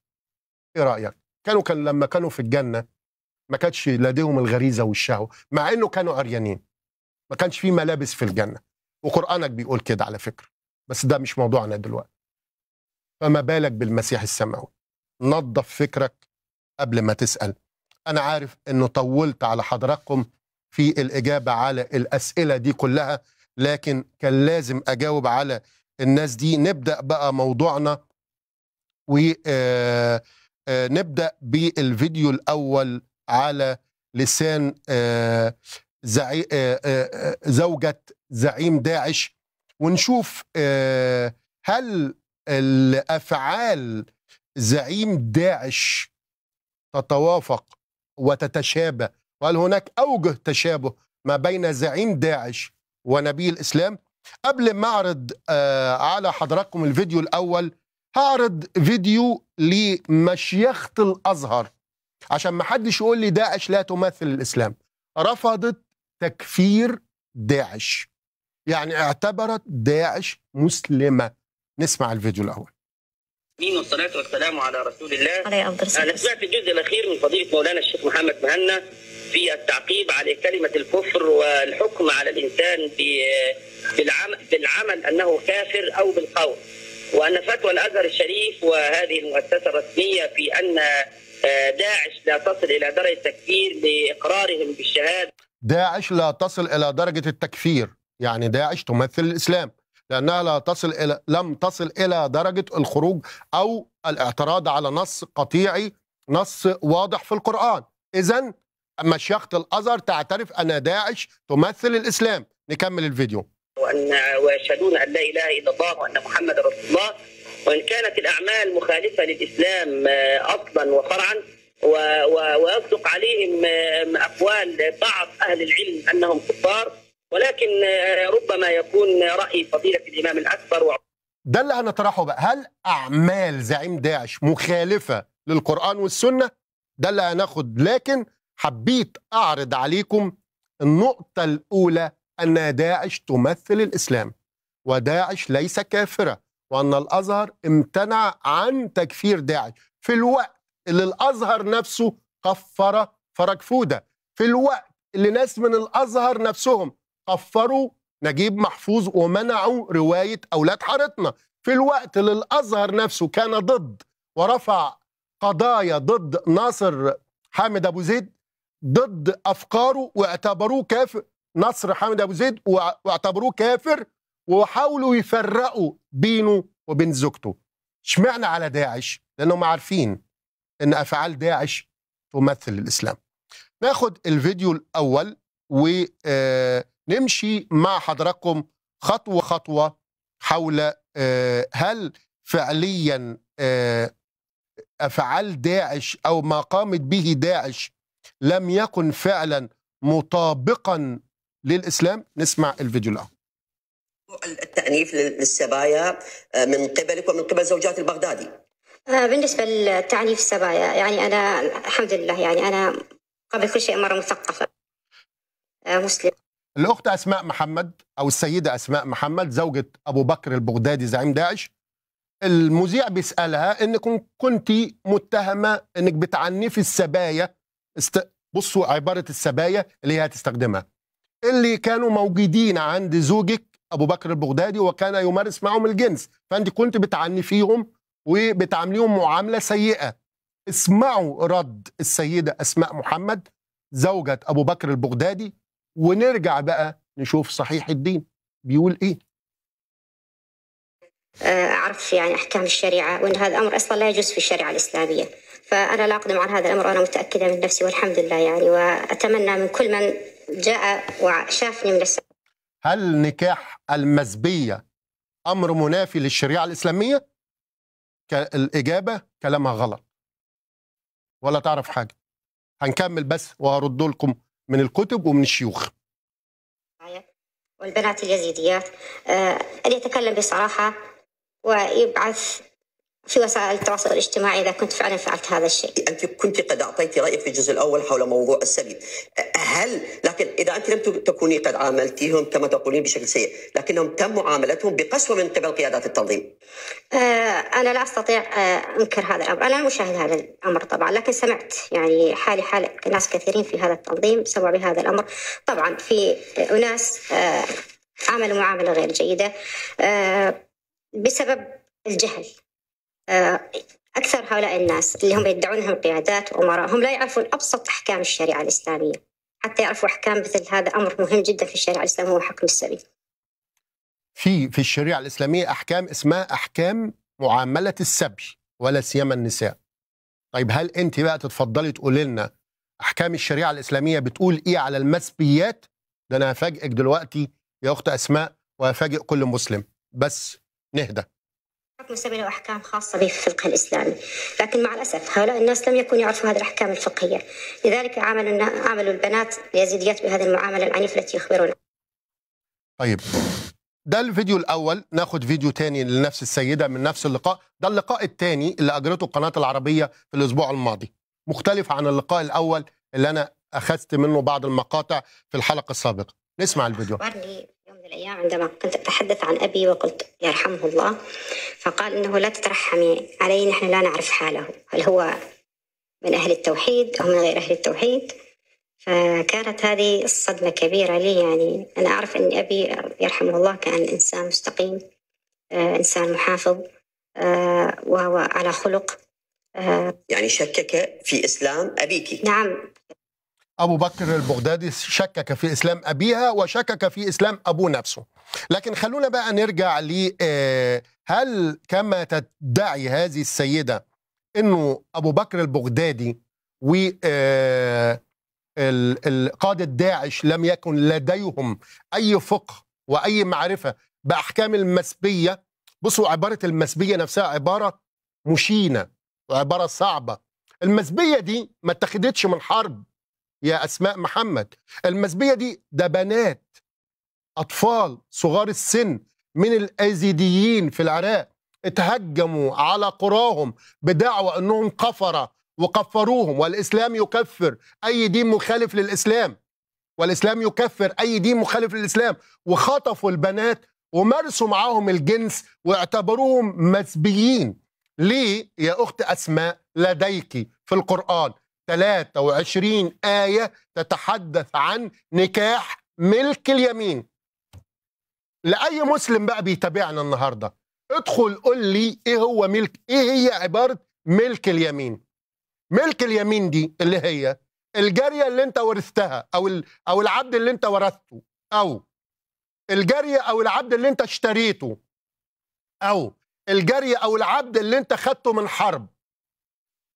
ايه رايك كانوا كان لما كانوا في الجنه ما كانش لديهم الغريزه والشهوه مع انه كانوا عريانين ما كانش في ملابس في الجنه وقرانك بيقول كده على فكره بس ده مش موضوعنا دلوقتي فما بالك بالمسيح السماوي نظف فكرك قبل ما تسال انا عارف انه طولت على حضراتكم في الاجابه على الاسئله دي كلها لكن كان لازم اجاوب على الناس دي نبدا بقى موضوعنا ونبدا آه، آه، بالفيديو الاول على لسان آه، زعي... زوجة زعيم داعش ونشوف هل الأفعال زعيم داعش تتوافق وتتشابه وهل هناك أوجه تشابه ما بين زعيم داعش ونبي الإسلام قبل ما أعرض آه، على حضراتكم الفيديو الأول هعرض فيديو لمشيخة الأزهر عشان ما حدش يقول لي داعش لا تمثل الإسلام رفضت تكفير داعش يعني اعتبرت داعش مسلمة نسمع الفيديو الأول مين والصلاة والسلام على رسول الله عليه أفضل الصلاة أنا سمعت الجزء الأخير من فضيلة مولانا الشيخ محمد مهنا في التعقيب على كلمة الكفر والحكم على الإنسان بالعمل أنه كافر أو بالقول وأن فتوى الأزهر الشريف وهذه المؤسسة الرسمية في أن آه، داعش لا تصل إلى درجة التكفير لإقرارهم بالشهادة داعش لا تصل إلى درجة التكفير يعني داعش تمثل الإسلام لأنها لا تصل إلى لم تصل إلى درجة الخروج أو الاعتراض على نص قطيعي نص واضح في القرآن إذا مشيخة الأزهر تعترف أن داعش تمثل الإسلام نكمل الفيديو وأن ويشهدون أن لا إله إلا الله وأن محمد رسول الله وإن كانت الأعمال مخالفة للإسلام آه، أصلا وفرعا ويصدق عليهم آه، أقوال بعض أهل العلم أنهم كفار ولكن آه، ربما يكون رأي فضيلة الإمام الأكبر و... ده اللي هنطرحه بقى هل أعمال زعيم داعش مخالفة للقرآن والسنة؟ ده اللي هناخد لكن حبيت أعرض عليكم النقطة الأولى أن داعش تمثل الإسلام وداعش ليس كافرة وأن الأزهر امتنع عن تكفير داعش في الوقت اللي الأزهر نفسه كفر فرجفودة في الوقت اللي ناس من الأزهر نفسهم كفروا نجيب محفوظ ومنعوا رواية أولاد حارتنا في الوقت اللي الأزهر نفسه كان ضد ورفع قضايا ضد ناصر حامد أبو زيد ضد افكاره واعتبروه كافر نصر حامد ابو زيد واعتبروه كافر وحاولوا يفرقوا بينه وبين زوجته اشمعنى على داعش لانهم عارفين ان افعال داعش تمثل الاسلام ناخد الفيديو الاول ونمشي آه، مع حضراتكم خطوه خطوه حول آه، هل فعليا آه، افعال داعش او ما قامت به داعش لم يكن فعلا مطابقا للاسلام نسمع الفيديو الاول التأنيف للسبايا آه، من قبلك ومن قبل زوجات البغدادي آه، بالنسبة لتعنيف السبايا يعني أنا الحمد لله يعني أنا قبل كل شيء مرة مثقفة آه، مسلم الأخت أسماء محمد أو السيدة أسماء محمد زوجة أبو بكر البغدادي زعيم داعش المذيع بيسألها إنك كنت متهمة إنك بتعنفي السبايا است... بصوا عبارة السبايا اللي هي هتستخدمها اللي كانوا موجودين عند زوجك أبو بكر البغدادي وكان يمارس معهم الجنس فأنت كنت بتعنفيهم وبتعامليهم معاملة سيئة اسمعوا رد السيدة أسماء محمد زوجة أبو بكر البغدادي ونرجع بقى نشوف صحيح الدين بيقول إيه أعرف آه، يعني أحكام الشريعة وأن هذا أمر أصلا لا يجوز في الشريعة الإسلامية فأنا لا أقدم عن هذا الأمر وأنا متأكدة من نفسي والحمد لله يعني وأتمنى من كل من جاء وشافني من السماء هل نكاح المزبية أمر منافي للشريعة الإسلامية؟ الإجابة كلامها غلط ولا تعرف حاجة هنكمل بس وهرد لكم من الكتب ومن الشيوخ والبنات اليزيديات آه، أن يتكلم بصراحة ويبعث في وسائل التواصل الاجتماعي اذا كنت فعلا فعلت هذا الشيء. انت كنت قد اعطيتي رايك في الجزء الاول حول موضوع السبيل. هل لكن اذا انت لم تكوني قد عاملتيهم كما تقولين بشكل سيء، لكنهم تم معاملتهم بقسوه من قبل قيادات التنظيم. آه انا لا استطيع آه انكر هذا الامر، انا لم اشاهد هذا الامر طبعا، لكن سمعت يعني حالي حال ناس كثيرين في هذا التنظيم سمعوا بهذا الامر. طبعا في اناس آه عملوا معامله غير جيده آه بسبب الجهل آه، أكثر هؤلاء الناس اللي هم يدعونهم قيادات وأمراء هم لا يعرفون أبسط أحكام الشريعة الإسلامية حتى يعرفوا أحكام مثل هذا أمر مهم جدا في الشريعة الإسلامية هو حكم السبيل في في الشريعة الإسلامية أحكام اسمها أحكام معاملة السبي ولا سيما النساء طيب هل أنت بقى تتفضلي تقولي لنا أحكام الشريعة الإسلامية بتقول إيه على المسبيات ده أنا هفاجئك دلوقتي يا أخت أسماء وهفاجئ كل مسلم بس نهدى مسبب له احكام خاصه به في الفقه الاسلامي، لكن مع الاسف هؤلاء الناس لم يكونوا يعرفوا هذه الاحكام الفقهيه، لذلك عاملوا عاملوا البنات اليزيديات بهذه المعامله العنيفه التي يخبرون. طيب ده الفيديو الاول ناخد فيديو تاني لنفس السيده من نفس اللقاء، ده اللقاء التاني اللي اجرته القناه العربيه في الاسبوع الماضي، مختلف عن اللقاء الاول اللي انا اخذت منه بعض المقاطع في الحلقه السابقه، نسمع الفيديو. من الأيام عندما كنت أتحدث عن أبي وقلت يرحمه الله فقال إنه لا تترحمي علي نحن لا نعرف حاله هل هو من أهل التوحيد أو من غير أهل التوحيد فكانت هذه صدمة كبيرة لي يعني أنا أعرف أن أبي يرحمه الله كان إنسان مستقيم آه، إنسان محافظ آه، وهو على خلق آه، يعني شكك في إسلام أبيك نعم أبو بكر البغدادي شكك في إسلام أبيها وشكك في إسلام أبوه نفسه لكن خلونا بقى نرجع ل آه، هل كما تدعي هذه السيدة أنه أبو بكر البغدادي و آه، قادة داعش لم يكن لديهم أي فقه وأي معرفة بأحكام المسبية بصوا عبارة المسبية نفسها عبارة مشينة وعبارة صعبة المسبية دي ما اتخذتش من حرب يا أسماء محمد المسبية دي ده بنات أطفال صغار السن من الأيزيديين في العراق اتهجموا على قراهم بدعوى أنهم كفرة وكفروهم والإسلام يكفر أي دين مخالف للإسلام والإسلام يكفر أي دين مخالف للإسلام وخطفوا البنات ومارسوا معاهم الجنس واعتبروهم مسبيين ليه يا أخت أسماء لديك في القرآن 23 آية تتحدث عن نكاح ملك اليمين لأي مسلم بقى بيتابعنا النهاردة ادخل قول لي ايه هو ملك ايه هي عبارة ملك اليمين ملك اليمين دي اللي هي الجارية اللي انت ورثتها او او العبد اللي انت ورثته او الجارية او العبد اللي انت اشتريته او الجارية او العبد اللي انت خدته من حرب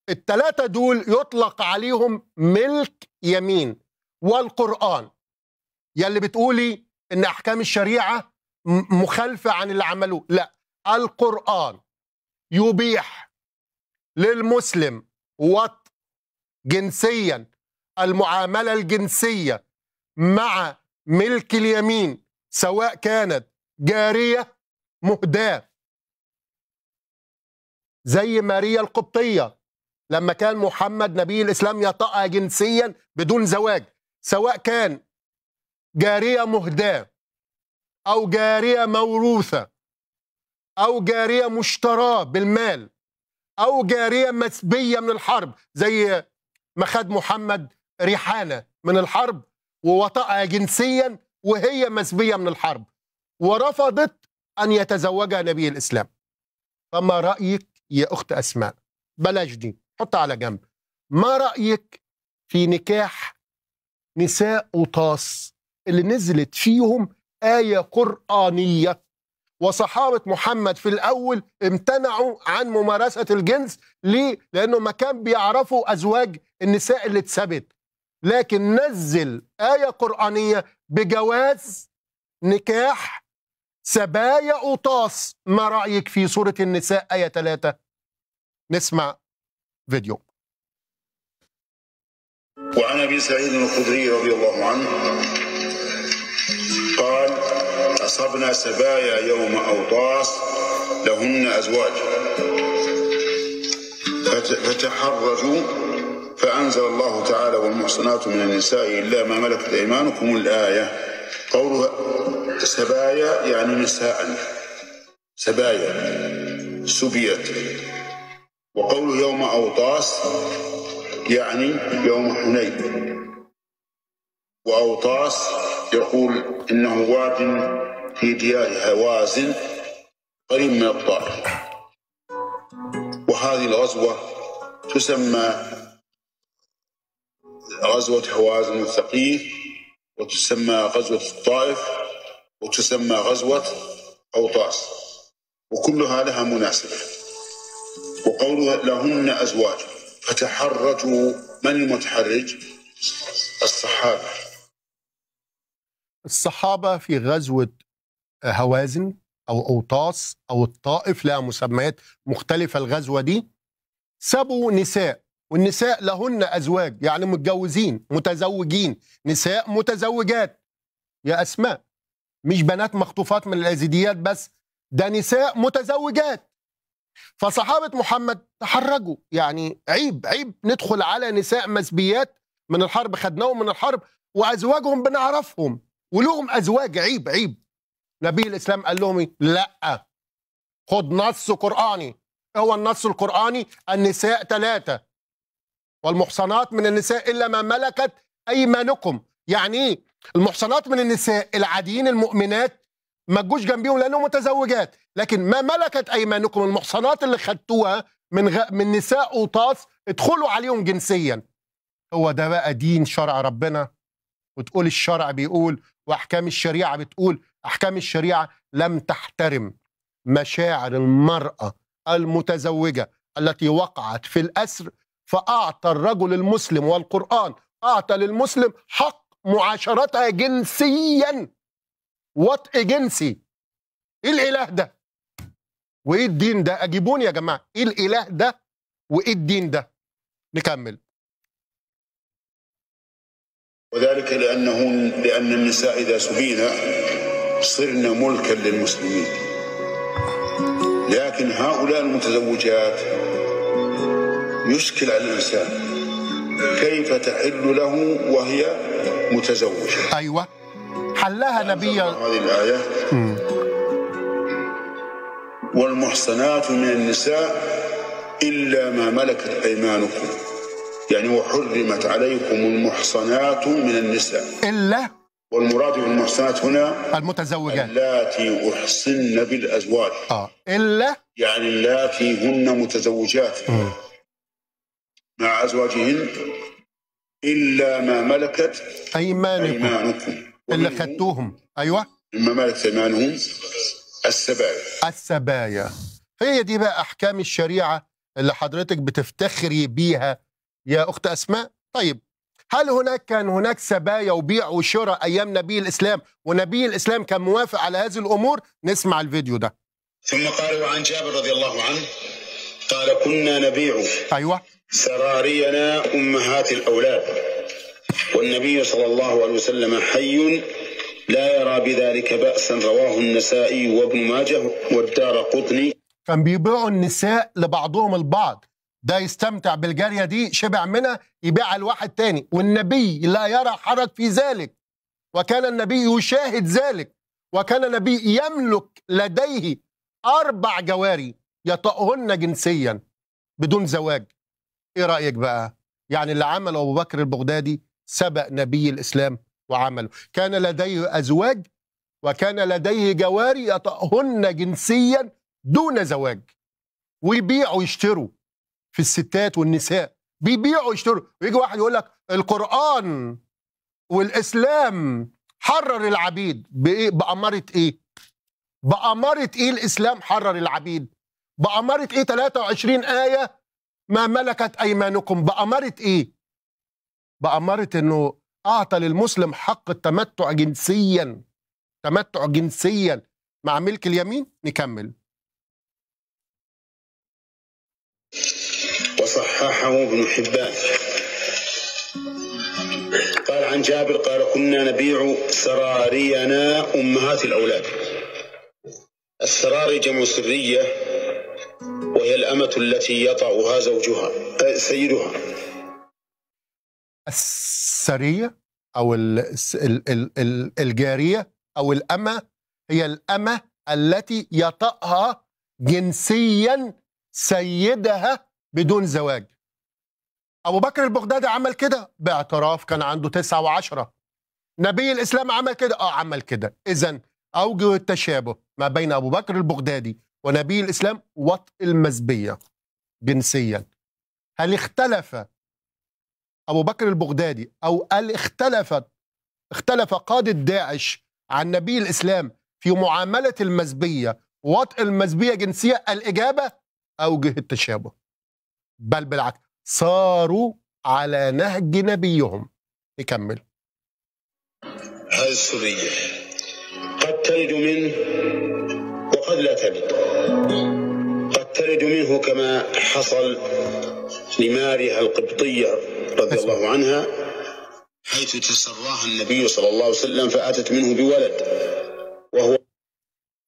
الثلاثة دول يطلق عليهم ملك يمين والقرآن يلي بتقولي إن أحكام الشريعة مخالفة عن اللي عملوه لا القرآن يبيح للمسلم وط جنسيا المعاملة الجنسية مع ملك اليمين سواء كانت جارية مهداة زي ماريا القبطية لما كان محمد نبي الإسلام يطأ جنسيا بدون زواج سواء كان جارية مهداة أو جارية موروثة أو جارية مشتراة بالمال أو جارية مسبية من الحرب زي ما خد محمد ريحانة من الحرب ووطأها جنسيا وهي مسبية من الحرب ورفضت أن يتزوجها نبي الإسلام فما رأيك يا أخت أسماء بلاش دي حطها على جنب ما رأيك في نكاح نساء وطاس اللي نزلت فيهم آية قرآنية وصحابة محمد في الأول امتنعوا عن ممارسة الجنس ليه؟ لأنه ما كان بيعرفوا أزواج النساء اللي اتثبت لكن نزل آية قرآنية بجواز نكاح سبايا وطاس ما رأيك في سورة النساء آية ثلاثه نسمع فيديو وعن ابي سعيد الخدري رضي الله عنه قال اصبنا سبايا يوم اوطاس لهن ازواج فتحرجوا فانزل الله تعالى والمحصنات من النساء الا ما ملكت ايمانكم الايه قولها سبايا يعني نساء سبايا سبيت وقول يوم أوطاس يعني يوم حنين وأوطاس يقول إنه واد في ديار هوازن قريب من الطائف وهذه الغزوة تسمى غزوة هوازن الثقيف وتسمى غزوة الطائف وتسمى غزوة أوطاس وكلها لها مناسبة وقوله لهن أزواج فتحرجوا من المتحرج الصحابة الصحابة في غزوة آه، هوازن أو أوطاس أو الطائف لها مسميات مختلفة الغزوة دي سبوا نساء والنساء لهن أزواج يعني متجوزين متزوجين نساء متزوجات يا أسماء مش بنات مخطوفات من الازيديات بس ده نساء متزوجات فصحابة محمد تحرجوا يعني عيب عيب ندخل على نساء مسبيات من الحرب خدناهم من الحرب وأزواجهم بنعرفهم ولهم أزواج عيب عيب نبي الإسلام قال لهم إيه؟ لأ خد نص قرآني هو النص القرآني النساء ثلاثة والمحصنات من النساء إلا ما ملكت أيمانكم يعني إيه؟ المحصنات من النساء العاديين المؤمنات ما تجوش جنبيهم لانهم متزوجات لكن ما ملكت ايمانكم المحصنات اللي خدتوها من غ... من نساء وطاس ادخلوا عليهم جنسيا هو ده بقى دين شرع ربنا وتقول الشرع بيقول واحكام الشريعه بتقول احكام الشريعه لم تحترم مشاعر المراه المتزوجه التي وقعت في الاسر فاعطى الرجل المسلم والقران اعطى للمسلم حق معاشرتها جنسيا وات ايجنسي ايه الاله ده وايه الدين ده اجيبوني يا جماعه ايه الاله ده وايه الدين ده نكمل وذلك لانه لان النساء اذا سبينا صرنا ملكا للمسلمين لكن هؤلاء المتزوجات يشكل على الانسان كيف تحل له وهي متزوجه ايوه حلها نبي هذه الآية والمحصنات من النساء إلا ما ملكت أيمانكم يعني وحرمت عليكم المحصنات من النساء إلا والمراد بالمحصنات هنا المتزوجات اللاتي أحصن بالأزواج آه. إلا يعني اللاتي هن متزوجات مع أزواجهن إلا ما ملكت أيمانكم, أيمانكم. اللي خدتوهم ايوه مما ثمانهم السبايا السبايا هي دي بقى احكام الشريعه اللي حضرتك بتفتخري بيها يا اخت اسماء طيب هل هناك كان هناك سبايا وبيع وشراء ايام نبي الاسلام ونبي الاسلام كان موافق على هذه الامور نسمع الفيديو ده ثم قالوا عن جابر رضي الله عنه قال كنا نبيع ايوه سرارينا امهات الاولاد والنبي صلى الله عليه وسلم حي لا يرى بذلك بأسا رواه النسائي وابن ماجه والدار قطني كان بيبيعوا النساء لبعضهم البعض ده يستمتع بالجارية دي شبع منها يبيعها لواحد تاني والنبي لا يرى حرج في ذلك وكان النبي يشاهد ذلك وكان النبي يملك لديه أربع جواري يطأهن جنسيا بدون زواج ايه رأيك بقى يعني اللي عمله أبو بكر البغدادي سبق نبي الإسلام وعمله كان لديه أزواج وكان لديه جواري يطأهن جنسيا دون زواج ويبيعوا يشتروا في الستات والنساء بيبيعوا يشتروا ويجي واحد يقول لك القرآن والإسلام حرر العبيد بإيه بأمارة إيه بأمارة إيه الإسلام حرر العبيد بأمارة إيه 23 آية ما ملكت أيمانكم بأمارة إيه بأمارة أنه أعطى للمسلم حق التمتع جنسيا تمتع جنسيا مع ملك اليمين نكمل وصححه ابن حبان قال عن جابر قال كنا نبيع سرارينا أمهات الأولاد السراري جمع سرية وهي الأمة التي يطعها زوجها سيدها السريه او الجاريه او الامه هي الامه التي يطأها جنسيا سيدها بدون زواج أبو بكر البغدادي عمل كده باعتراف كان عنده تسعة وعشرة نبي الإسلام عمل كده آه عمل كده إذا أوجه التشابه ما بين أبو بكر البغدادي ونبي الإسلام وطء المزبية جنسيا هل اختلف أبو بكر البغدادي أو قال اختلفت اختلف قادة داعش عن نبي الإسلام في معاملة المزبية وطئ المزبية جنسية الإجابة أوجه التشابه بل بالعكس صاروا على نهج نبيهم يكمل هذه السرية قد تلد منه وقد لا تلد تلد منه كما حصل لماريه القبطية رضي الله عنها حيث تسراها النبي صلى الله عليه وسلم فأتت منه بولد وهو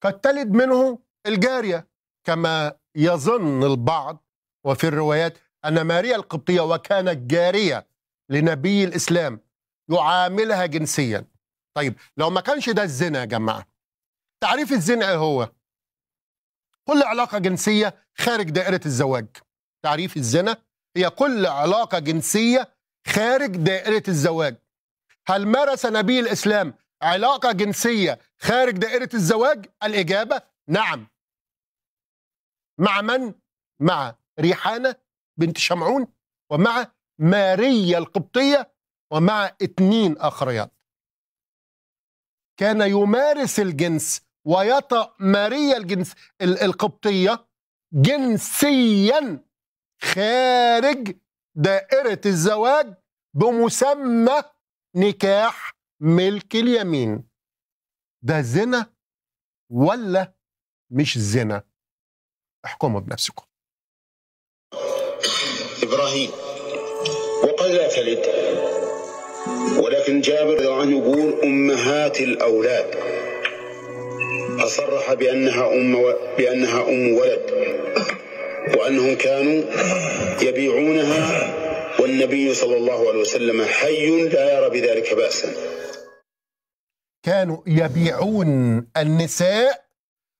قد تلد منه الجارية كما يظن البعض وفي الروايات أن ماريا القبطية وكانت جارية لنبي الإسلام يعاملها جنسيا طيب لو ما كانش ده الزنا يا جماعة تعريف الزنا إيه هو كل علاقة جنسية خارج دائرة الزواج تعريف الزنا هي كل علاقة جنسية خارج دائرة الزواج هل مارس نبي الإسلام علاقة جنسية خارج دائرة الزواج؟ الإجابة نعم مع من؟ مع ريحانة بنت شمعون ومع ماريا القبطية ومع اثنين آخريات كان يمارس الجنس ويطأ ماريا الجنس القبطية جنسيا خارج دائرة الزواج بمسمى نكاح ملك اليمين ده زنا ولا مش زنا احكموا بنفسكم إبراهيم وقد لا تلد ولكن جابر عن يقول أمهات الأولاد أصرح بأنها أم بأنها أم ولد وأنهم كانوا يبيعونها والنبي صلى الله عليه وسلم حي لا يرى بذلك بأسا كانوا يبيعون النساء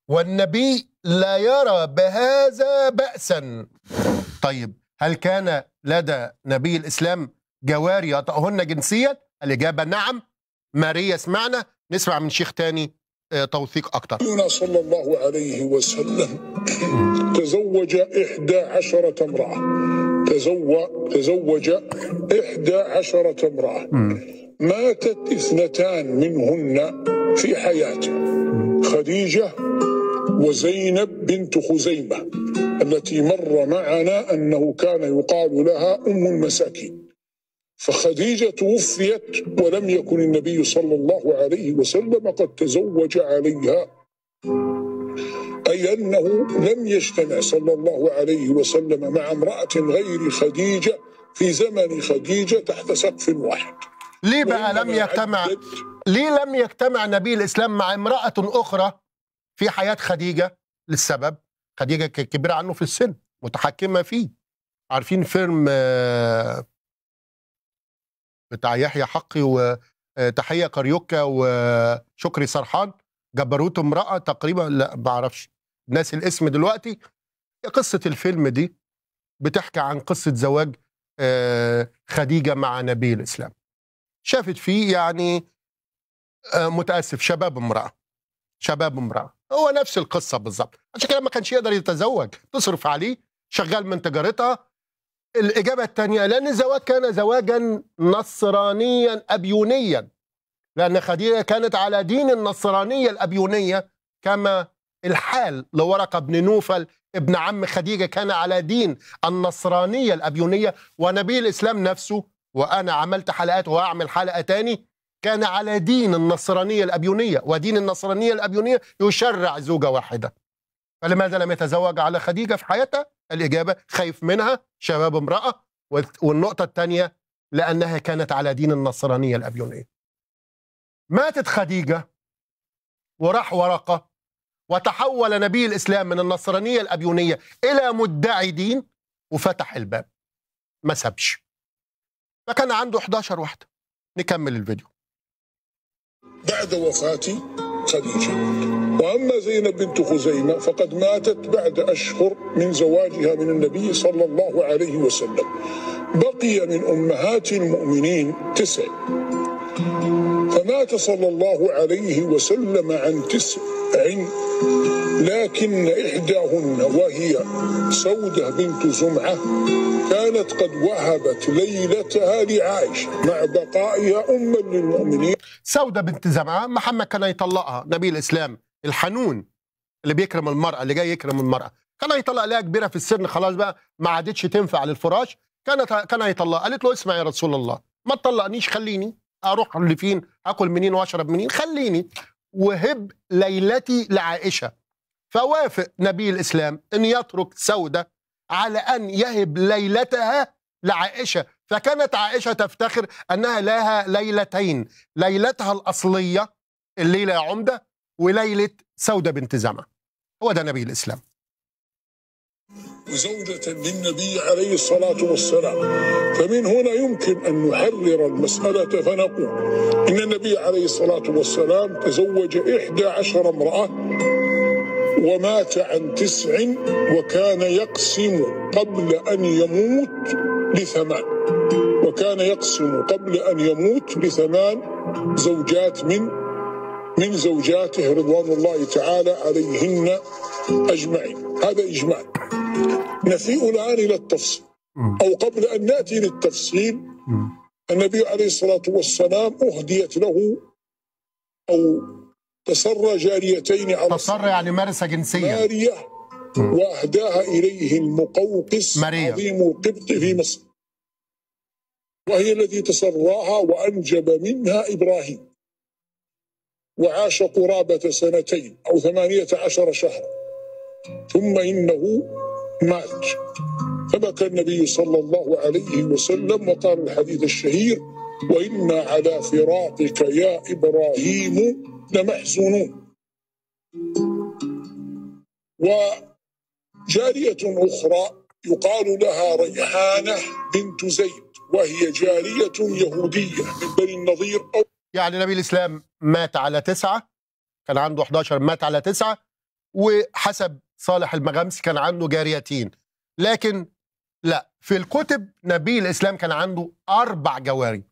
والنبي لا يرى بهذا بأسا طيب هل كان لدى نبي الإسلام جواري يطأهن جنسيا؟ الإجابة نعم ماريا سمعنا نسمع من شيخ تاني توثيق أكثر نبينا صلى الله عليه وسلم تزوج إحدى عشرة امرأة تزوج تزوج إحدى عشرة امرأة ماتت اثنتان منهن في حياته خديجة وزينب بنت خزيمة التي مر معنا أنه كان يقال لها أم المساكين فخديجة توفيت ولم يكن النبي صلى الله عليه وسلم قد تزوج عليها أي أنه لم يجتمع صلى الله عليه وسلم مع امرأة غير خديجة في زمن خديجة تحت سقف واحد ليه بقى لم يجتمع ليه لم يجتمع نبي الإسلام مع امرأة أخرى في حياة خديجة للسبب خديجة كبيرة عنه في السن متحكمة فيه عارفين فيلم آه بتاع يحيى حقي وتحيه آه، كاريوكا وشكري سرحان جبروت امراه تقريبا لا ما اعرفش ناسي الاسم دلوقتي قصه الفيلم دي بتحكي عن قصه زواج آه، خديجه مع نبي الاسلام شافت فيه يعني آه، متاسف شباب امراه شباب امراه هو نفس القصه بالظبط عشان كده ما كانش يقدر يتزوج تصرف عليه شغال من تجارتها الإجابة الثانية لأن الزواج كان زواجا نصرانيا أبيونيا لأن خديجة كانت على دين النصرانية الأبيونية كما الحال لورقة بن نوفل ابن عم خديجة كان على دين النصرانية الأبيونية ونبي الإسلام نفسه وأنا عملت حلقات وأعمل حلقة تاني كان على دين النصرانية الأبيونية ودين النصرانية الأبيونية يشرع زوجة واحدة فلماذا لم يتزوج على خديجة في حياته الإجابة خايف منها شباب امرأة والنقطة الثانية لأنها كانت على دين النصرانية الأبيونية ماتت خديجة وراح ورقة وتحول نبي الإسلام من النصرانية الأبيونية إلى مدعي دين وفتح الباب ما سابش فكان عنده 11 واحدة نكمل الفيديو بعد وفاة خديجة وأما زينب بنت خزيمة فقد ماتت بعد أشهر من زواجها من النبي صلى الله عليه وسلم بقي من أمهات المؤمنين تسع فمات صلى الله عليه وسلم عن تسع لكن إحداهن وهي سودة بنت زمعة كانت قد وهبت ليلتها لعائشة مع بقائها أما للمؤمنين سودة بنت زمعة محمد كان يطلقها نبي الإسلام الحنون اللي بيكرم المرأة اللي جاي يكرم المرأة كان هيطلق لها كبيرة في السن خلاص بقى ما عادتش تنفع للفراش كانت كان هيطلق قالت له اسمع يا رسول الله ما تطلقنيش خليني اروح لفين اكل منين واشرب منين خليني وهب ليلتي لعائشه فوافق نبي الاسلام ان يترك سوده على ان يهب ليلتها لعائشه فكانت عائشه تفتخر انها لها ليلتين ليلتها الاصليه الليله يا عمده وليلة سودة بنت زمع هو ده نبي الإسلام زوجة للنبي عليه الصلاة والسلام فمن هنا يمكن أن نحرر المسألة فنقول إن النبي عليه الصلاة والسلام تزوج إحدى عشر امرأة ومات عن تسع وكان يقسم قبل أن يموت لثمان وكان يقسم قبل أن يموت لثمان زوجات من من زوجاته رضوان الله تعالى عليهن أجمعين هذا إجماع نسيء الآن إلى التفصيل أو قبل أن نأتي للتفصيل النبي عليه الصلاة والسلام أهديت له أو تسرى جاريتين على تسرى يعني مارسة جنسية مارية وأهداها إليه المقوقس عظيم القبط في مصر وهي التي تسراها وأنجب منها إبراهيم وعاش قرابة سنتين أو ثمانية عشر شهرا ثم إنه مات فبكى النبي صلى الله عليه وسلم وقال الحديث الشهير وإنا على فراقك يا إبراهيم لمحزونون وجارية أخرى يقال لها ريحانة بنت زيد وهي جارية يهودية من بني النظير أو يعني نبيل الإسلام مات على تسعة كان عنده 11 مات على تسعة وحسب صالح المغامسي كان عنده جاريتين لكن لا في الكتب نبيل الإسلام كان عنده أربع جواري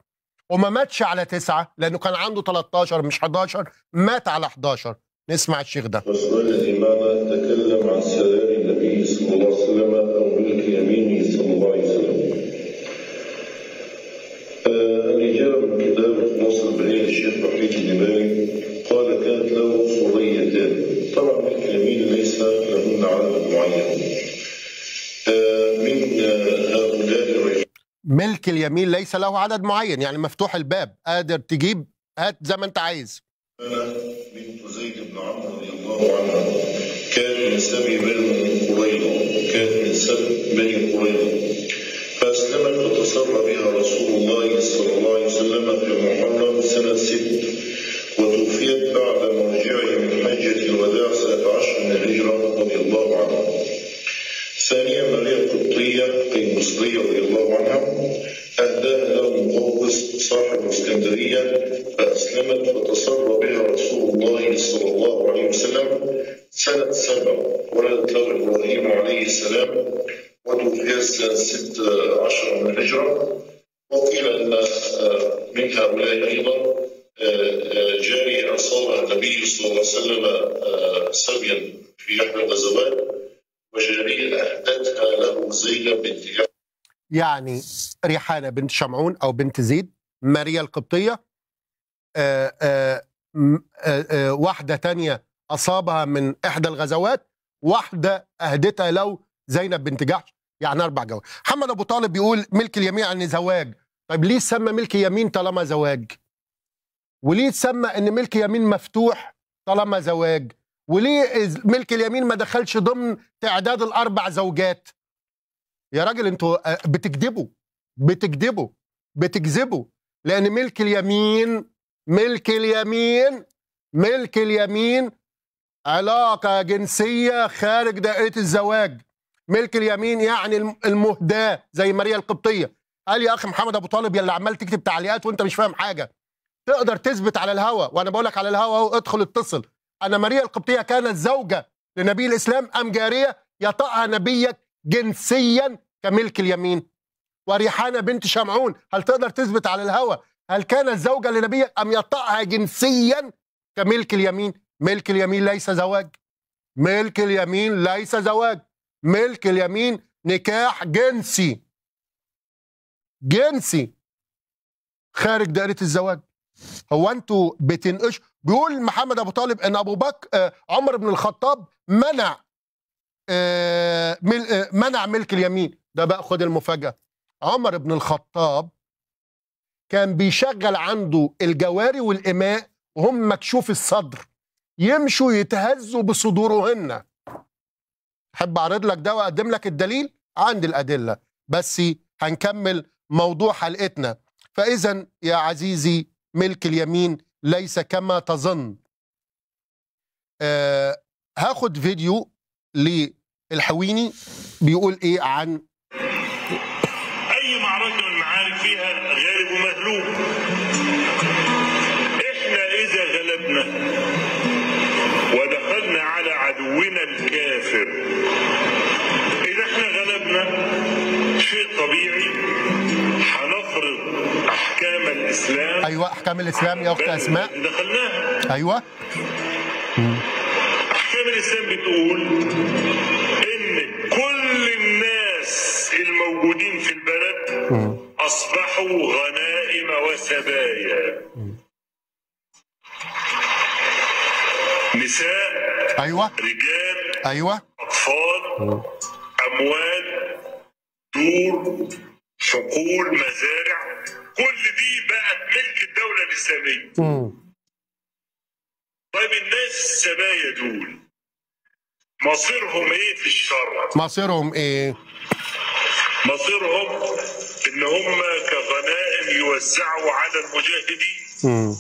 وما ماتش على تسعة لأنه كان عنده 13 مش 11 مات على 11 نسمع الشيخ ده رسول الله تكلم عن سلام النبي صلى الله عليه وسلم كتاب الشيخ قال كانت له طبعا ليس لهن عدد معين آه، من آه، هؤلاء ملك اليمين ليس له عدد معين يعني مفتوح الباب قادر تجيب هات زي ما انت عايز بنت زيد بن عمرو رضي الله عنه كان من سبي بني قريظه كان من سبي بني قريظه أسلمت وتصرى بها رسول الله صلى الله عليه وسلم في محرم سنة ست وتوفيت بعد مرجعه من حجة الوداع سنة عشر من الهجرة رضي الله عنه ثانيا مريم قبطية أي مصرية رضي الله عنها أهداها له مقوس صاحب الإسكندرية فأسلمت فتصرى بها رسول الله صلى الله عليه وسلم سنة سبع ولدت له إبراهيم عليه السلام وتوفيت ست عشر من الهجرة وقيل أن آه، من هؤلاء أيضا آه، آه، جارية أصابها النبي صلى الله عليه وسلم سبيا في إحدى الغزوات وجارية أهدتها له زينب بنت يعني ريحانة بنت شمعون أو بنت زيد ماريا القبطية آآ آآ آآ واحدة تانية أصابها من إحدى الغزوات واحدة أهدتها له زينب بنت جحش يعني اربع جواب محمد ابو طالب بيقول ملك اليمين يعني زواج طيب ليه سمى ملك يمين طالما زواج وليه تسمى ان ملك يمين مفتوح طالما زواج وليه ملك اليمين ما دخلش ضمن تعداد الاربع زوجات يا راجل انتوا آه، بتكذبوا بتكذبوا بتكذبوا لان ملك اليمين ملك اليمين ملك اليمين علاقه جنسيه خارج دائره الزواج ملك اليمين يعني المهداة زي ماريا القبطية قال يا أخي محمد أبو طالب يلي عمال تكتب تعليقات وأنت مش فاهم حاجة تقدر تثبت على الهوى وأنا بقول لك على الهوى أهو ادخل اتصل أنا ماريا القبطية كانت زوجة لنبي الإسلام أم جارية يطأها نبيك جنسيا كملك اليمين وريحانة بنت شمعون هل تقدر تثبت على الهوى هل كانت زوجة لنبيك أم يطأها جنسيا كملك اليمين ملك اليمين ليس زواج ملك اليمين ليس زواج ملك اليمين نكاح جنسي جنسي خارج دائرة الزواج هو انتوا بتنقش بيقول محمد ابو طالب ان ابو بكر آه، عمر بن الخطاب منع آه، مل آه، منع ملك اليمين ده بقى خد المفاجاه عمر بن الخطاب كان بيشغل عنده الجواري والاماء وهم مكشوف الصدر يمشوا يتهزوا بصدورهن احب اعرض لك ده واقدم لك الدليل عندي الادله بس هنكمل موضوع حلقتنا فاذا يا عزيزي ملك اليمين ليس كما تظن أه هاخد فيديو للحويني بيقول ايه عن اي معركه من المعارك فيها غالب ومغلوب شيء طبيعي هنفرض احكام الاسلام ايوه احكام الاسلام يا اخت اسماء دخلناها ايوه احكام الاسلام بتقول ان كل الناس الموجودين في البلد اصبحوا غنائم وسبايا نساء ايوه رجال ايوه اطفال اموال دور حقول مزارع كل دي بقت ملك الدوله الاسلاميه طيب الناس السبايا دول مصيرهم ايه في الشرع مصيرهم ايه مصيرهم ان هم كغنائم يوزعوا على المجاهدين مم.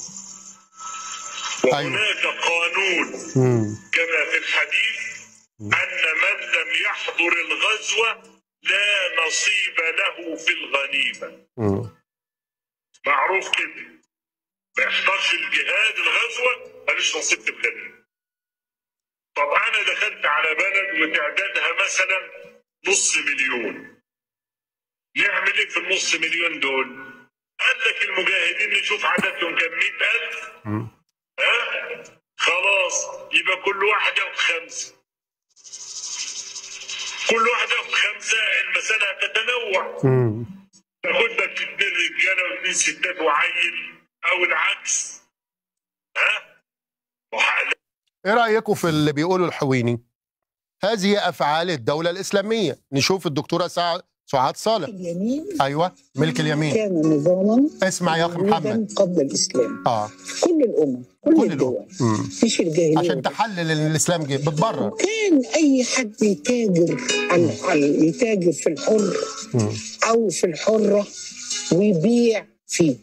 أيوه. وهناك أيوة. قانون مم. كما في الحديث مم. ان من لم يحضر الغزوه لا نصيب له في الغنيمه مم. معروف كده ما يحضرش الجهاد الغزوه مالوش نصيب في الغنيمه طب انا دخلت على بلد وتعدادها مثلا نص مليون نعمل ايه في النص مليون دول؟ قال لك المجاهدين نشوف عددهم كم 100000 ها خلاص يبقى كل واحد ياخد خمسه كل واحده خمسة المساله تتنوع لك اثنين رجاله واثنين ستات وعيل او العكس ها ايه رايكم في اللي بيقوله الحويني هذه افعال الدوله الاسلاميه نشوف الدكتوره سعد سعاد صالح اليمين ايوه ملك اليمين كان نظاما اسمع يا اخي محمد قبل الاسلام اه كل الامم كل الدول مش الجاهليه عشان تحلل الاسلام جه بتبرر كان اي حد يتاجر عن يتاجر في الحر او في الحره ويبيع فيه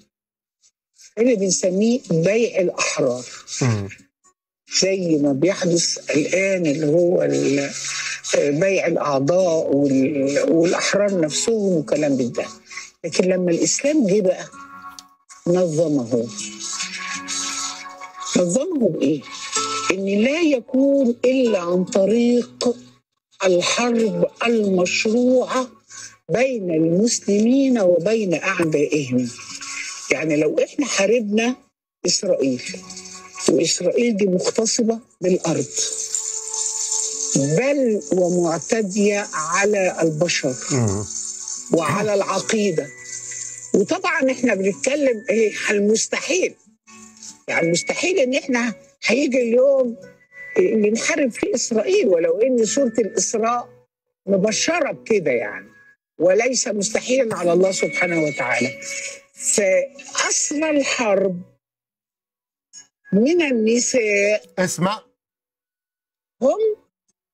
هنا بنسميه بيع الاحرار زي ما بيحدث الان اللي هو بيع الاعضاء والاحرار نفسهم وكلام من ده لكن لما الاسلام جه بقى نظمه خزنهم ايه؟ ان لا يكون الا عن طريق الحرب المشروعه بين المسلمين وبين اعدائهم. يعني لو احنا حاربنا اسرائيل واسرائيل دي مغتصبه بالارض بل ومعتديه على البشر وعلى العقيده وطبعا احنا بنتكلم ايه المستحيل يعني مستحيل ان احنا هيجي اليوم اللي نحارب فيه اسرائيل ولو ان سوره الاسراء مبشره بكده يعني وليس مستحيلا على الله سبحانه وتعالى فاصل الحرب من النساء اسمع هم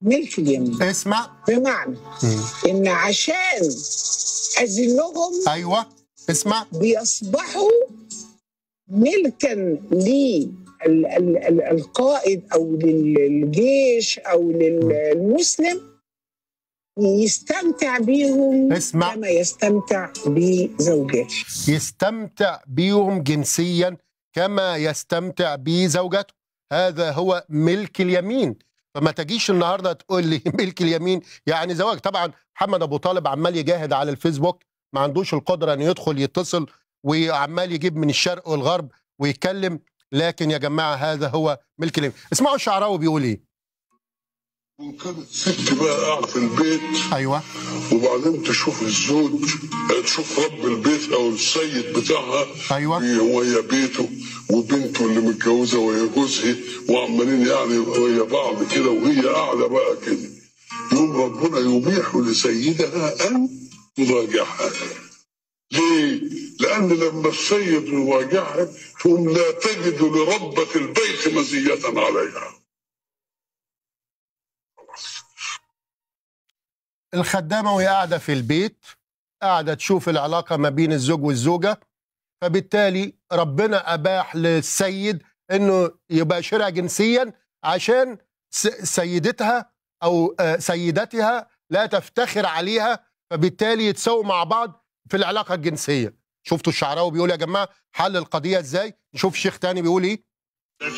ملك اليمين اسمع بمعنى م. ان عشان اذلهم ايوه اسمع بيصبحوا ملكا للقائد او للجيش او للمسلم يستمتع بيهم اسمع. كما يستمتع بزوجته يستمتع بيهم جنسيا كما يستمتع بزوجته هذا هو ملك اليمين فما تجيش النهارده تقول لي *laughs* ملك اليمين يعني زواج طبعا محمد ابو طالب عمال يجاهد على الفيسبوك ما عندوش القدره انه يدخل يتصل وعمال يجيب من الشرق والغرب ويتكلم لكن يا جماعه هذا هو ملك اليمين اسمعوا الشعراوي بيقول ايه وكانت ست بقى قاعده في البيت ايوه وبعدين تشوف الزوج تشوف رب البيت او السيد بتاعها ايوه وهي بيته وبنته اللي متجوزه وهي جوزها وعمالين يعني ويا بعض كده وهي قاعده بقى كده يوم ربنا يبيح لسيدها ان تراجعها ليه؟ لأن لما السيد يواجهها تقوم لا تجد لربة البيت مزية عليها الخدامة وهي قاعدة في البيت قاعدة تشوف العلاقة ما بين الزوج والزوجة فبالتالي ربنا أباح للسيد أنه يباشرها جنسيا عشان سيدتها أو آه، سيدتها لا تفتخر عليها فبالتالي يتساووا مع بعض في العلاقه الجنسيه شفتوا الشعراوي بيقول يا جماعه حل القضيه ازاي نشوف شيخ تاني بيقول ايه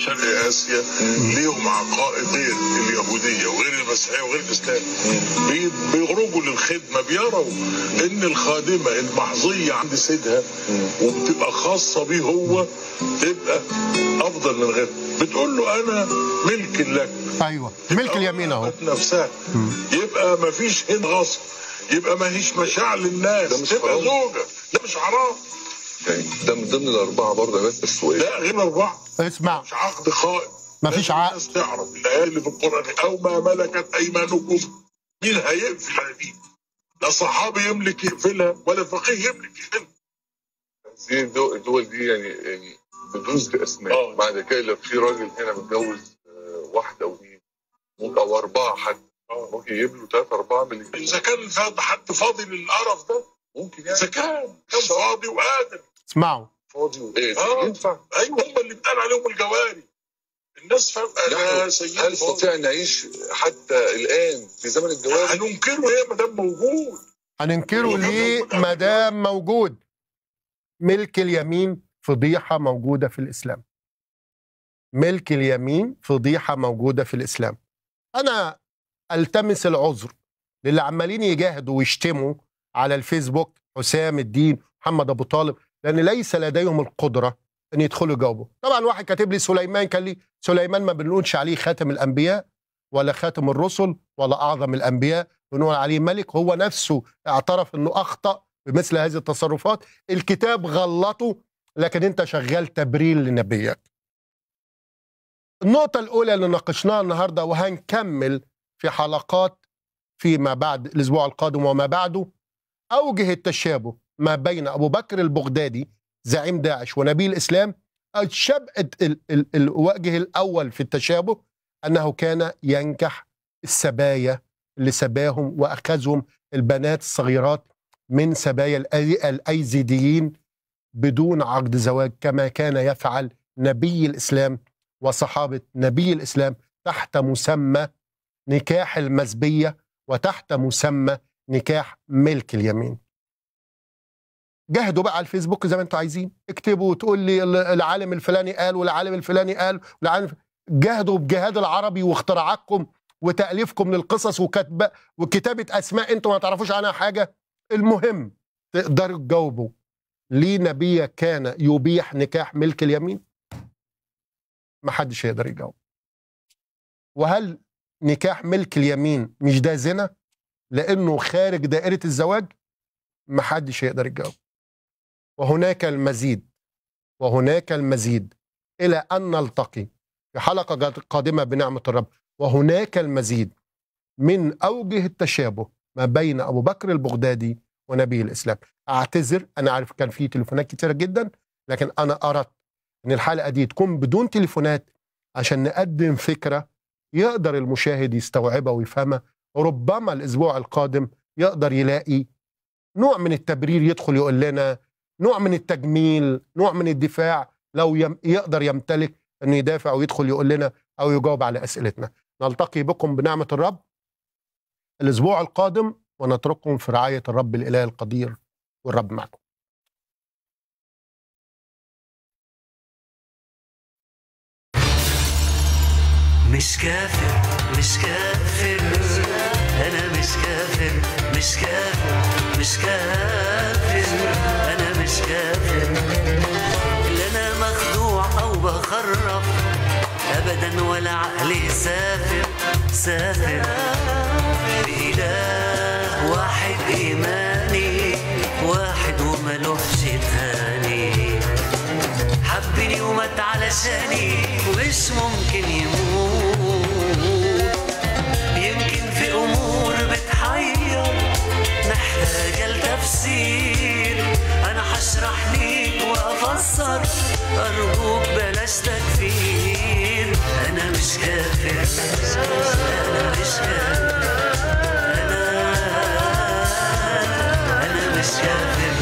شرق اسيا ليهم عقائد غير اليهوديه وغير المسيحيه وغير الاسلام بيخرجوا للخدمه بيروا ان الخادمه المحظيه عند سيدها وبتبقى خاصه بيه هو تبقى افضل من غيرها بتقول له انا ملك لك ايوه ملك اليمين اهو نفسها يبقى ما فيش هنا غصب يبقى ما هيش مشاعر للناس ده مش تبقى زوجه ده مش حرام يعني ده من ضمن الاربعه برضه يا بس لا غير أربعة اسمع مش عقد ما مفيش عقد الناس تعرف الايات في القران او ما ملكت ايمانكم مين هيقفل على دي؟ لا صحابي يملك يقفلها ولا فقيه يملك يقفلها زي الدول دي يعني يعني بدون بأسماء آه. بعد كده لو في راجل هنا متجوز آه، واحده ودي او اربعه حتى اه ممكن له 3 4 مليون اذا كان حد فاضي للقرف ده ممكن يعني اذا كان كان فاضي وقادر اسمعوا فاضي وقادر آه. ينفع ايوه هم اللي بتقال عليهم الجواري الناس فاهمه لا هل نستطيع ان نعيش حتى الان في زمن الجواري هننكره ايه ما دام موجود هننكره ليه إيه؟ ما دام موجود ملك اليمين فضيحه موجوده في الاسلام ملك اليمين فضيحه موجوده في الاسلام انا التمس العذر للي عمالين يجاهدوا ويشتموا على الفيسبوك حسام الدين محمد ابو طالب لان ليس لديهم القدره ان يدخلوا يجاوبوا طبعا واحد كاتب لي سليمان كان لي سليمان ما بنقولش عليه خاتم الانبياء ولا خاتم الرسل ولا اعظم الانبياء بنقول عليه ملك هو نفسه اعترف انه اخطا بمثل هذه التصرفات الكتاب غلطه لكن انت شغال تبرير لنبيك النقطه الاولى اللي ناقشناها النهارده وهنكمل في حلقات فيما بعد الأسبوع القادم وما بعده أوجه التشابه ما بين أبو بكر البغدادي زعيم داعش ونبي الإسلام الشاب الوجه الأول في التشابه أنه كان ينكح السبايا اللي سباهم وأخذهم البنات الصغيرات من سبايا الأيزيديين بدون عقد زواج كما كان يفعل نبي الإسلام وصحابة نبي الإسلام تحت مسمى نكاح المزبية وتحت مسمى نكاح ملك اليمين جهدوا بقى على الفيسبوك زي ما انتوا عايزين اكتبوا وتقول لي العالم الفلاني قال والعالم الفلاني قال والعالم جهدوا بجهاد العربي واختراعاتكم وتأليفكم للقصص وكتب وكتابة أسماء انتوا ما تعرفوش عنها حاجة المهم تقدروا تجاوبوا ليه نبي كان يبيح نكاح ملك اليمين؟ ما حدش يقدر يجاوب وهل نكاح ملك اليمين مش ده زنا لانه خارج دائره الزواج محدش هيقدر يتجاوب وهناك المزيد وهناك المزيد الى ان نلتقي في حلقه قادمه بنعمه الرب وهناك المزيد من اوجه التشابه ما بين ابو بكر البغدادي ونبي الاسلام اعتذر انا عارف كان في تليفونات كتير جدا لكن انا اردت ان الحلقه دي تكون بدون تليفونات عشان نقدم فكره يقدر المشاهد يستوعبها ويفهمها ربما الاسبوع القادم يقدر يلاقي نوع من التبرير يدخل يقول لنا نوع من التجميل نوع من الدفاع لو يم يقدر يمتلك انه يدافع ويدخل يقول لنا او يجاوب على اسئلتنا نلتقي بكم بنعمه الرب الاسبوع القادم ونترككم في رعايه الرب الاله القدير والرب معكم مش كافر مش كافر انا مش كافر مش كافر مش كافر انا مش كافر لا انا مخدوع او بخرف ابدا ولا عقلي سافر سافر بإله واحد إيماني واحد وملوحش تاني حبني ومات علشاني ومش ممكن يموت مجال تفسير انا هشرح ليك وافسر ارجوك بلاش تكفير انا مش كافر انا مش كافر انا انا مش كافر